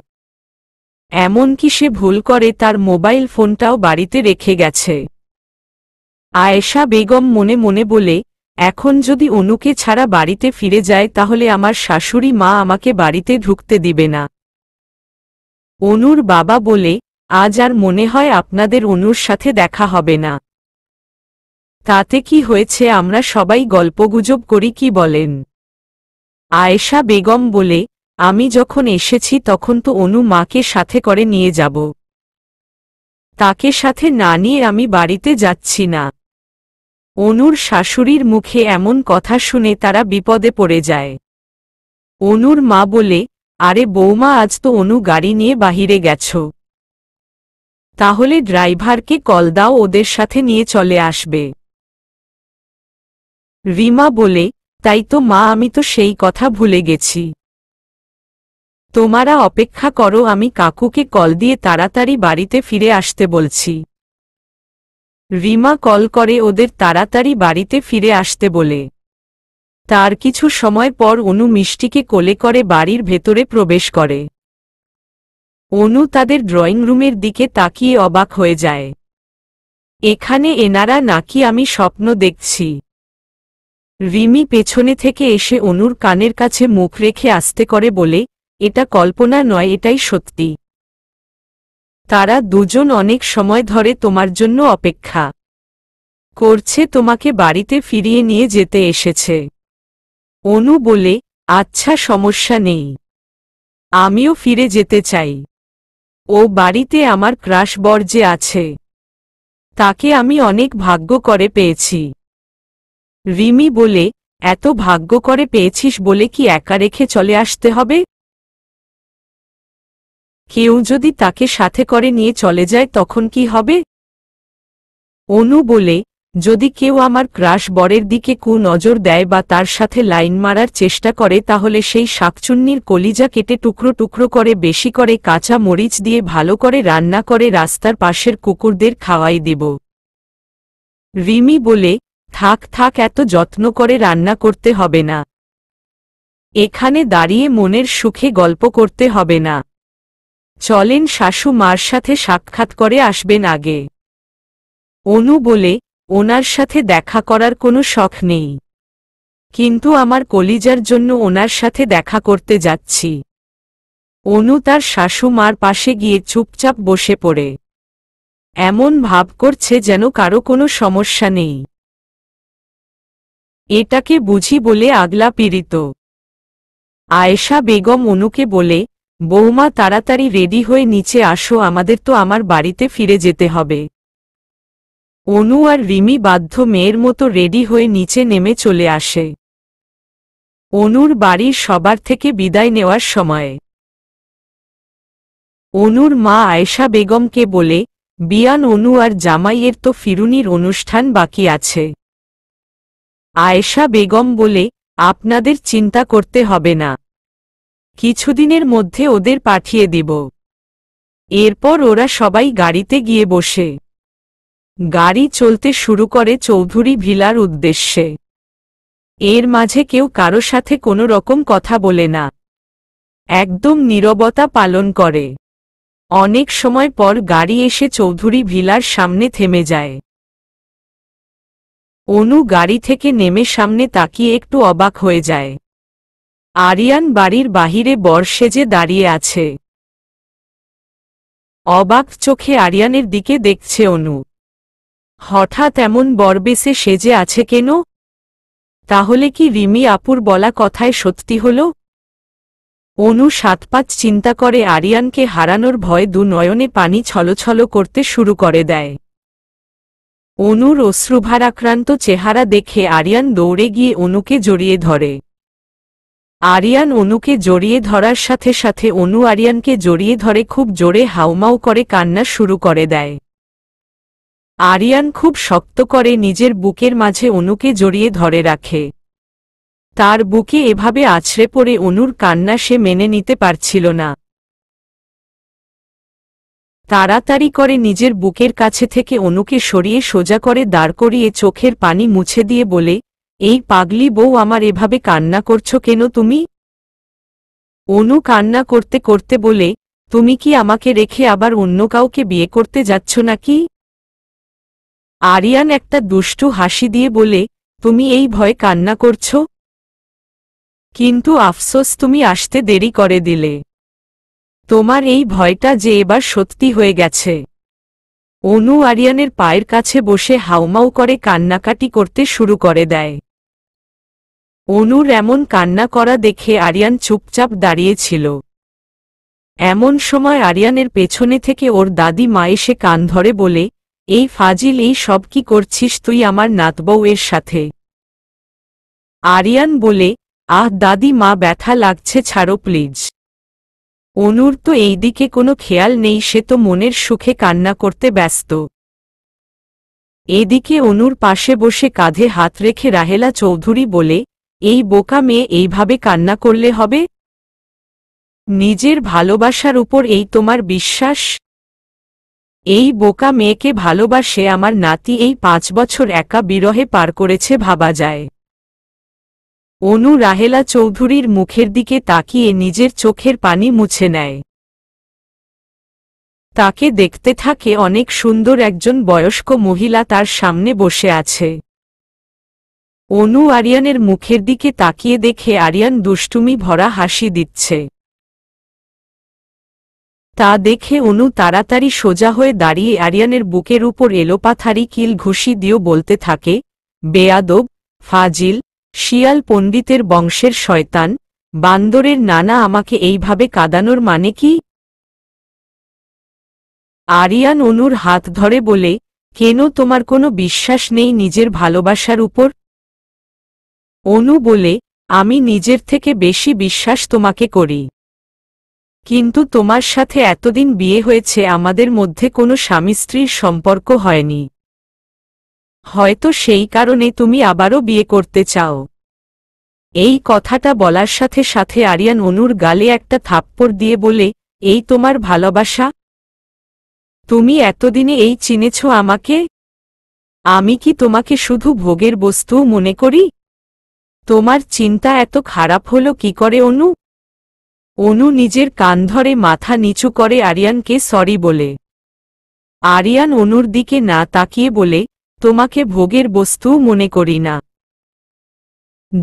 এমনকি সে ভুল করে তার মোবাইল ফোনটাও বাড়িতে রেখে গেছে আয়েশা বেগম মনে মনে বলে এখন যদি অনুকে ছাড়া বাড়িতে ফিরে যায় তাহলে আমার শাশুড়ি মা আমাকে বাড়িতে ঢুকতে দিবে না অনুর বাবা বলে আজ আর মনে হয় আপনাদের অনুর সাথে দেখা হবে না তাতে কি হয়েছে আমরা সবাই গল্পগুজব করি কি বলেন আয়েশা বেগম বলে আমি যখন এসেছি তখন তো অনু মাকে সাথে করে নিয়ে যাব তাকে সাথে না নিয়ে আমি বাড়িতে যাচ্ছি না অনুর শাশুড়ির মুখে এমন কথা শুনে তারা বিপদে পড়ে যায় অনুর মা বলে আরে বৌমা আজ তো অনু গাড়ি নিয়ে বাহিরে গেছ তাহলে ড্রাইভারকে কল দাও ওদের সাথে নিয়ে চলে আসবে রিমা বলে তাই তো মা আমি তো সেই কথা ভুলে গেছি তোমারা অপেক্ষা করো আমি কাকুকে কল দিয়ে তাড়াতাড়ি বাড়িতে ফিরে আসতে বলছি রিমা কল করে ওদের তাড়াতাড়ি বাড়িতে ফিরে আসতে বলে তার কিছু সময় পর অনু মিষ্টিকে কোলে করে বাড়ির ভেতরে প্রবেশ করে অনু তাদের ড্রয়িং রুমের দিকে তাকিয়ে অবাক হয়ে যায় এখানে এনারা নাকি আমি স্বপ্ন দেখছি রিমি পেছনে থেকে এসে অনুর কানের কাছে মুখ রেখে আসতে করে বলে এটা কল্পনা নয় এটাই সত্যি তারা দুজন অনেক সময় ধরে তোমার জন্য অপেক্ষা করছে তোমাকে বাড়িতে ফিরিয়ে নিয়ে যেতে এসেছে অনু বলে আচ্ছা সমস্যা নেই আমিও ফিরে যেতে চাই ও বাড়িতে আমার ক্রাশ বর্জে আছে তাকে আমি অনেক ভাগ্য করে পেয়েছি রিমি বলে এত ভাগ্য করে পেয়েছিস বলে কি একা রেখে চলে আসতে হবে কেউ যদি তাকে সাথে করে নিয়ে চলে যায় তখন কি হবে অনু বলে যদি কেউ আমার ক্রাশ বরের দিকে কু নজর দেয় বা তার সাথে লাইন মারার চেষ্টা করে তাহলে সেই শাকচুন্নির কলিজা কেটে টুকরো টুকরো করে বেশি করে কাঁচা মরিচ দিয়ে ভালো করে রান্না করে রাস্তার পাশের কুকুরদের খাওয়াই দেব রিমি বলে থাক থাক এত যত্ন করে রান্না করতে হবে না এখানে দাঁড়িয়ে মনের সুখে গল্প করতে হবে না চলেন শাশু মার সাথে সাক্ষাৎ করে আসবেন আগে অনু বলে ওনার সাথে দেখা করার কোনো শখ নেই কিন্তু আমার কলিজার জন্য ওনার সাথে দেখা করতে যাচ্ছি অনু তার শাশুমার পাশে গিয়ে চুপচাপ বসে পড়ে এমন ভাব করছে যেন কারো কোনো সমস্যা নেই এটাকে বুঝি বলে আগলা পীড়িত আয়েশা বেগম অনুকে বলে বৌমা তাড়াতাড়ি রেডি হয়ে নিচে আসো আমাদের তো আমার বাড়িতে ফিরে যেতে হবে অনু আর রিমি বাধ্য মেয়ের মতো রেডি হয়ে নিচে নেমে চলে আসে অনুর বাড়ির সবার থেকে বিদায় নেওয়ার সময়ে অনুর মা আয়েশা বেগমকে বলে বিয়ান অনু আর জামাইয়ের তো ফিরুনির অনুষ্ঠান বাকি আছে আয়েশা বেগম বলে আপনাদের চিন্তা করতে হবে না কিছুদিনের মধ্যে ওদের পাঠিয়ে দিব এরপর ওরা সবাই গাড়িতে গিয়ে বসে গাড়ি চলতে শুরু করে চৌধুরী ভিলার উদ্দেশ্যে এর মাঝে কেউ কারো সাথে কোনো রকম কথা বলে না একদম নীরবতা পালন করে অনেক সময় পর গাড়ি এসে চৌধুরী ভিলার সামনে থেমে যায় অনু গাড়ি থেকে নেমে সামনে তাকিয়ে একটু অবাক হয়ে যায় আরিয়ান বাড়ির বাহিরে বর সেজে দাঁড়িয়ে আছে অবাক চোখে আরিয়ানের দিকে দেখছে অনু হঠাৎ এমন বরবেসে সেজে আছে কেন তাহলে কি রিমি আপুর বলা কথায় সত্যি হল অনু সাতপাঁচ চিন্তা করে আরিয়ানকে হারানোর ভয় দু নয়নে পানি ছলছল করতে শুরু করে দেয় অনুর অশ্রুভারাক্রান্ত চেহারা দেখে আরিয়ান দৌড়ে গিয়ে অনুকে জড়িয়ে ধরে আরিয়ান অনুকে জড়িয়ে ধরার সাথে সাথে অনু আরিয়ানকে জড়িয়ে ধরে খুব জোরে হাউমাউ করে কান্না শুরু করে দেয় আরিয়ান খুব শক্ত করে নিজের বুকের মাঝে অনুকে জড়িয়ে ধরে রাখে তার বুকে এভাবে আছড়ে পড়ে অনুর কান্না সে মেনে নিতে পারছিল না তাড়াতাড়ি করে নিজের বুকের কাছে থেকে অনুকে সরিয়ে সোজা করে দাঁড় করিয়ে চোখের পানি মুছে দিয়ে বলে এই পাগলি বউ আমার এভাবে কান্না করছ কেন তুমি অনু কান্না করতে করতে বলে তুমি কি আমাকে রেখে আবার অন্য কাউকে বিয়ে করতে যাচ্ছ নাকি আরিয়ান একটা দুষ্টু হাসি দিয়ে বলে তুমি এই ভয় কান্না করছ কিন্তু আফসোস তুমি আসতে দেরি করে দিলে তোমার এই ভয়টা যে এবার সত্যি হয়ে গেছে অনু আরিয়ানের পায়ের কাছে বসে হাউমাউ করে কান্নাকাটি করতে শুরু করে দেয় অনুর এমন কান্না করা দেখে আরিয়ান চুপচাপ দাঁড়িয়েছিল এমন সময় আরিয়ানের পেছনে থেকে ওর দাদি মা এসে কান ধরে বলে এই ফাজিল এই সব কি করছিস তুই আমার এর সাথে আরিয়ান বলে আহ দাদি মা ব্যথা লাগছে ছাড়ো প্লিজ অনুর তো এইদিকে দিকে কোনো খেয়াল নেই সে তো মনের সুখে কান্না করতে ব্যস্ত এদিকে অনুর পাশে বসে কাঁধে হাত রেখে রাহেলা চৌধুরী বলে এই বোকা মেয়ে এইভাবে কান্না করলে হবে নিজের ভালোবাসার উপর এই তোমার বিশ্বাস এই বোকা মেয়েকে ভালোবাসে আমার নাতি এই পাঁচ বছর একা বিরহে পার করেছে ভাবা যায় অনু রাহেলা চৌধুরীর মুখের দিকে তাকিয়ে নিজের চোখের পানি মুছে নেয় তাকে দেখতে থাকে অনেক সুন্দর একজন বয়স্ক মহিলা তার সামনে বসে আছে অনু আরিয়ানের মুখের দিকে তাকিয়ে দেখে আরিয়ান দুষ্টুমি ভরা হাসি দিচ্ছে তা দেখে অনু তাড়াতাড়ি সোজা হয়ে দাঁড়িয়ে আরিয়ানের বুকের উপর এলোপাথারি কিল ঘুষি দিয়েও বলতে থাকে বেয়াদব ফাজিল শিয়াল পণ্ডিতের বংশের শয়তান বান্দরের নানা আমাকে এইভাবে কাদানোর মানে কি আরিয়ান অনুর হাত ধরে বলে কেন তোমার কোনো বিশ্বাস নেই নিজের ভালোবাসার উপর অনু বলে আমি নিজের থেকে বেশি বিশ্বাস তোমাকে করি কিন্তু তোমার সাথে এতদিন বিয়ে হয়েছে আমাদের মধ্যে কোনো স্বামী স্ত্রীর সম্পর্ক হয়নি হয়তো সেই কারণে তুমি আবারও বিয়ে করতে চাও এই কথাটা বলার সাথে সাথে আরিয়ান অনুর গালে একটা থাপ্পড় দিয়ে বলে এই তোমার ভালোবাসা তুমি এতদিনে এই চিনেছ আমাকে আমি কি তোমাকে শুধু ভোগের বস্তু মনে করি তোমার চিন্তা এত খারাপ হলো কি করে অনু অনু নিজের কান ধরে মাথা নিচু করে আরিয়ানকে সরি বলে আরিয়ান অনুর দিকে না তাকিয়ে বলে তোমাকে ভোগের বস্তু মনে করি না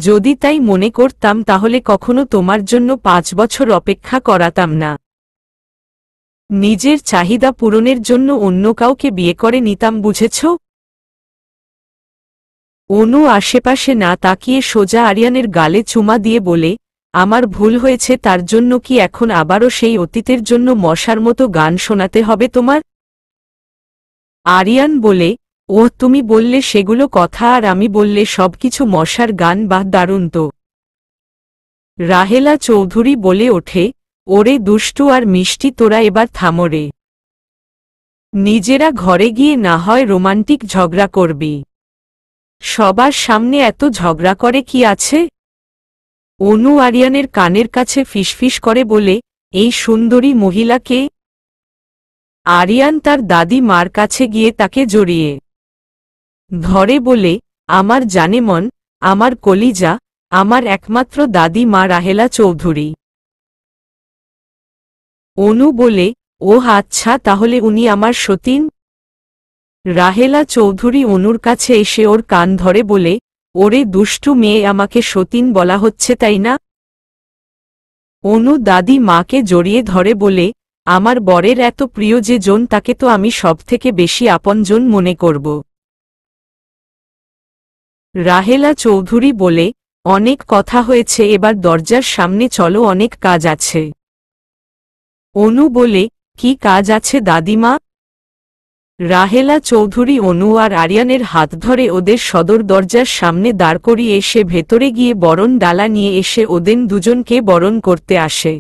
যদি তাই মনে করতাম তাহলে কখনো তোমার জন্য পাঁচ বছর অপেক্ষা করাতাম না নিজের চাহিদা পূরণের জন্য অন্য কাউকে বিয়ে করে নিতাম বুঝেছ অনু আশেপাশে না তাকিয়ে সোজা আরিয়ানের গালে চুমা দিয়ে বলে আমার ভুল হয়েছে তার জন্য কি এখন আবারও সেই অতীতের জন্য মশার মতো গান শোনাতে হবে তোমার আরিয়ান বলে ওহ তুমি বললে সেগুলো কথা আর আমি বললে সবকিছু মশার গান বা দারুণ তো রাহেলা চৌধুরী বলে ওঠে ওরে দুষ্টু আর মিষ্টি তোরা এবার থামরে নিজেরা ঘরে গিয়ে না হয় রোমান্টিক ঝগড়া করবি সবার সামনে এত ঝগড়া করে কি আছে অনু আরিয়ানের কানের কাছে ফিসফিস করে বলে এই সুন্দরী মহিলাকে আরিয়ান তার দাদি মার কাছে গিয়ে তাকে জড়িয়ে ধরে বলে আমার জানে মন আমার কলিজা আমার একমাত্র দাদি মা রাহেলা চৌধুরী অনু বলে ও আচ্ছা তাহলে উনি আমার সতীন রাহেলা চৌধুরী অনুর কাছে এসে ওর কান ধরে বলে ওরে দুষ্টু মেয়ে আমাকে সতীন বলা হচ্ছে তাই না অনু দাদি মাকে জড়িয়ে ধরে বলে আমার বরের এত প্রিয় যে জন তাকে তো আমি সবথেকে বেশি আপনজন মনে করব রাহেলা চৌধুরী বলে অনেক কথা হয়েছে এবার দরজার সামনে চলো অনেক কাজ আছে অনু বলে কি কাজ আছে দাদিমা রাহেলা চৌধুরী অনু আর আরিয়ানের হাত ধরে ওদের সদর দরজার সামনে দাঁড় করিয়ে এসে ভেতরে গিয়ে বরণ ডালা নিয়ে এসে ওদের দুজনকে বরণ করতে আসে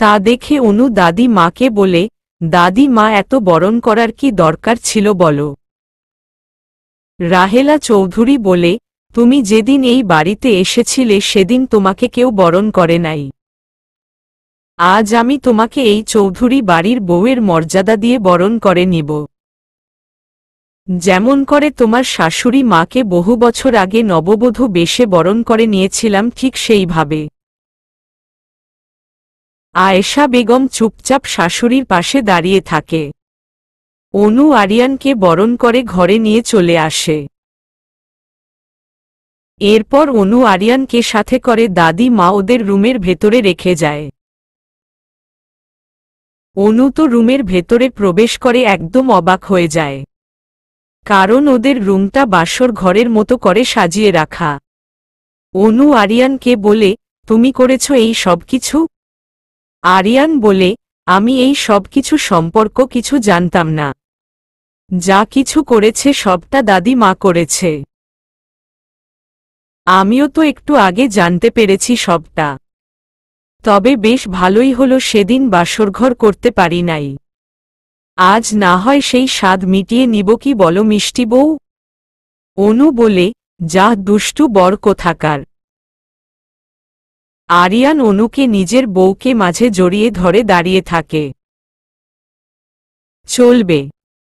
তা দেখে অনু দাদি মাকে বলে দাদি মা এত বরণ করার কি দরকার ছিল বলো রাহেলা চৌধুরী বলে তুমি যেদিন এই বাড়িতে এসেছিলে সেদিন তোমাকে কেউ বরণ করে নাই আজ আমি তোমাকে এই চৌধুরী বাড়ির বউয়ের মর্যাদা দিয়ে বরণ করে নিব যেমন করে তোমার শাশুড়ি মাকে বহু বছর আগে নববধূ বেশে বরণ করে নিয়েছিলাম ঠিক সেইভাবে আয়েশা বেগম চুপচাপ শাশুড়ির পাশে দাঁড়িয়ে থাকে অনু আরিয়ানকে বরণ করে ঘরে নিয়ে চলে আসে এরপর অনু আরিয়ানকে সাথে করে দাদি মা ওদের রুমের ভেতরে রেখে যায় অনু তো রুমের ভেতরে প্রবেশ করে একদম অবাক হয়ে যায় কারণ ওদের রুমটা বাসর ঘরের মতো করে সাজিয়ে রাখা অনু আরিয়ানকে বলে তুমি করেছ এই সব কিছু আরিয়ান বলে আমি এই সব কিছু সম্পর্ক কিছু জানতাম না যা কিছু করেছে সবটা দাদি মা করেছে আমিও তো একটু আগে জানতে পেরেছি সবটা তবে বেশ ভালোই হলো সেদিন বাসরঘর করতে পারি নাই আজ না হয় সেই স্বাদ মিটিয়ে নিব কি বলো মিষ্টি বউ অনু বলে যা দুষ্টু বর কোথাকার আরিয়ান অনুকে নিজের বউকে মাঝে জড়িয়ে ধরে দাঁড়িয়ে থাকে চলবে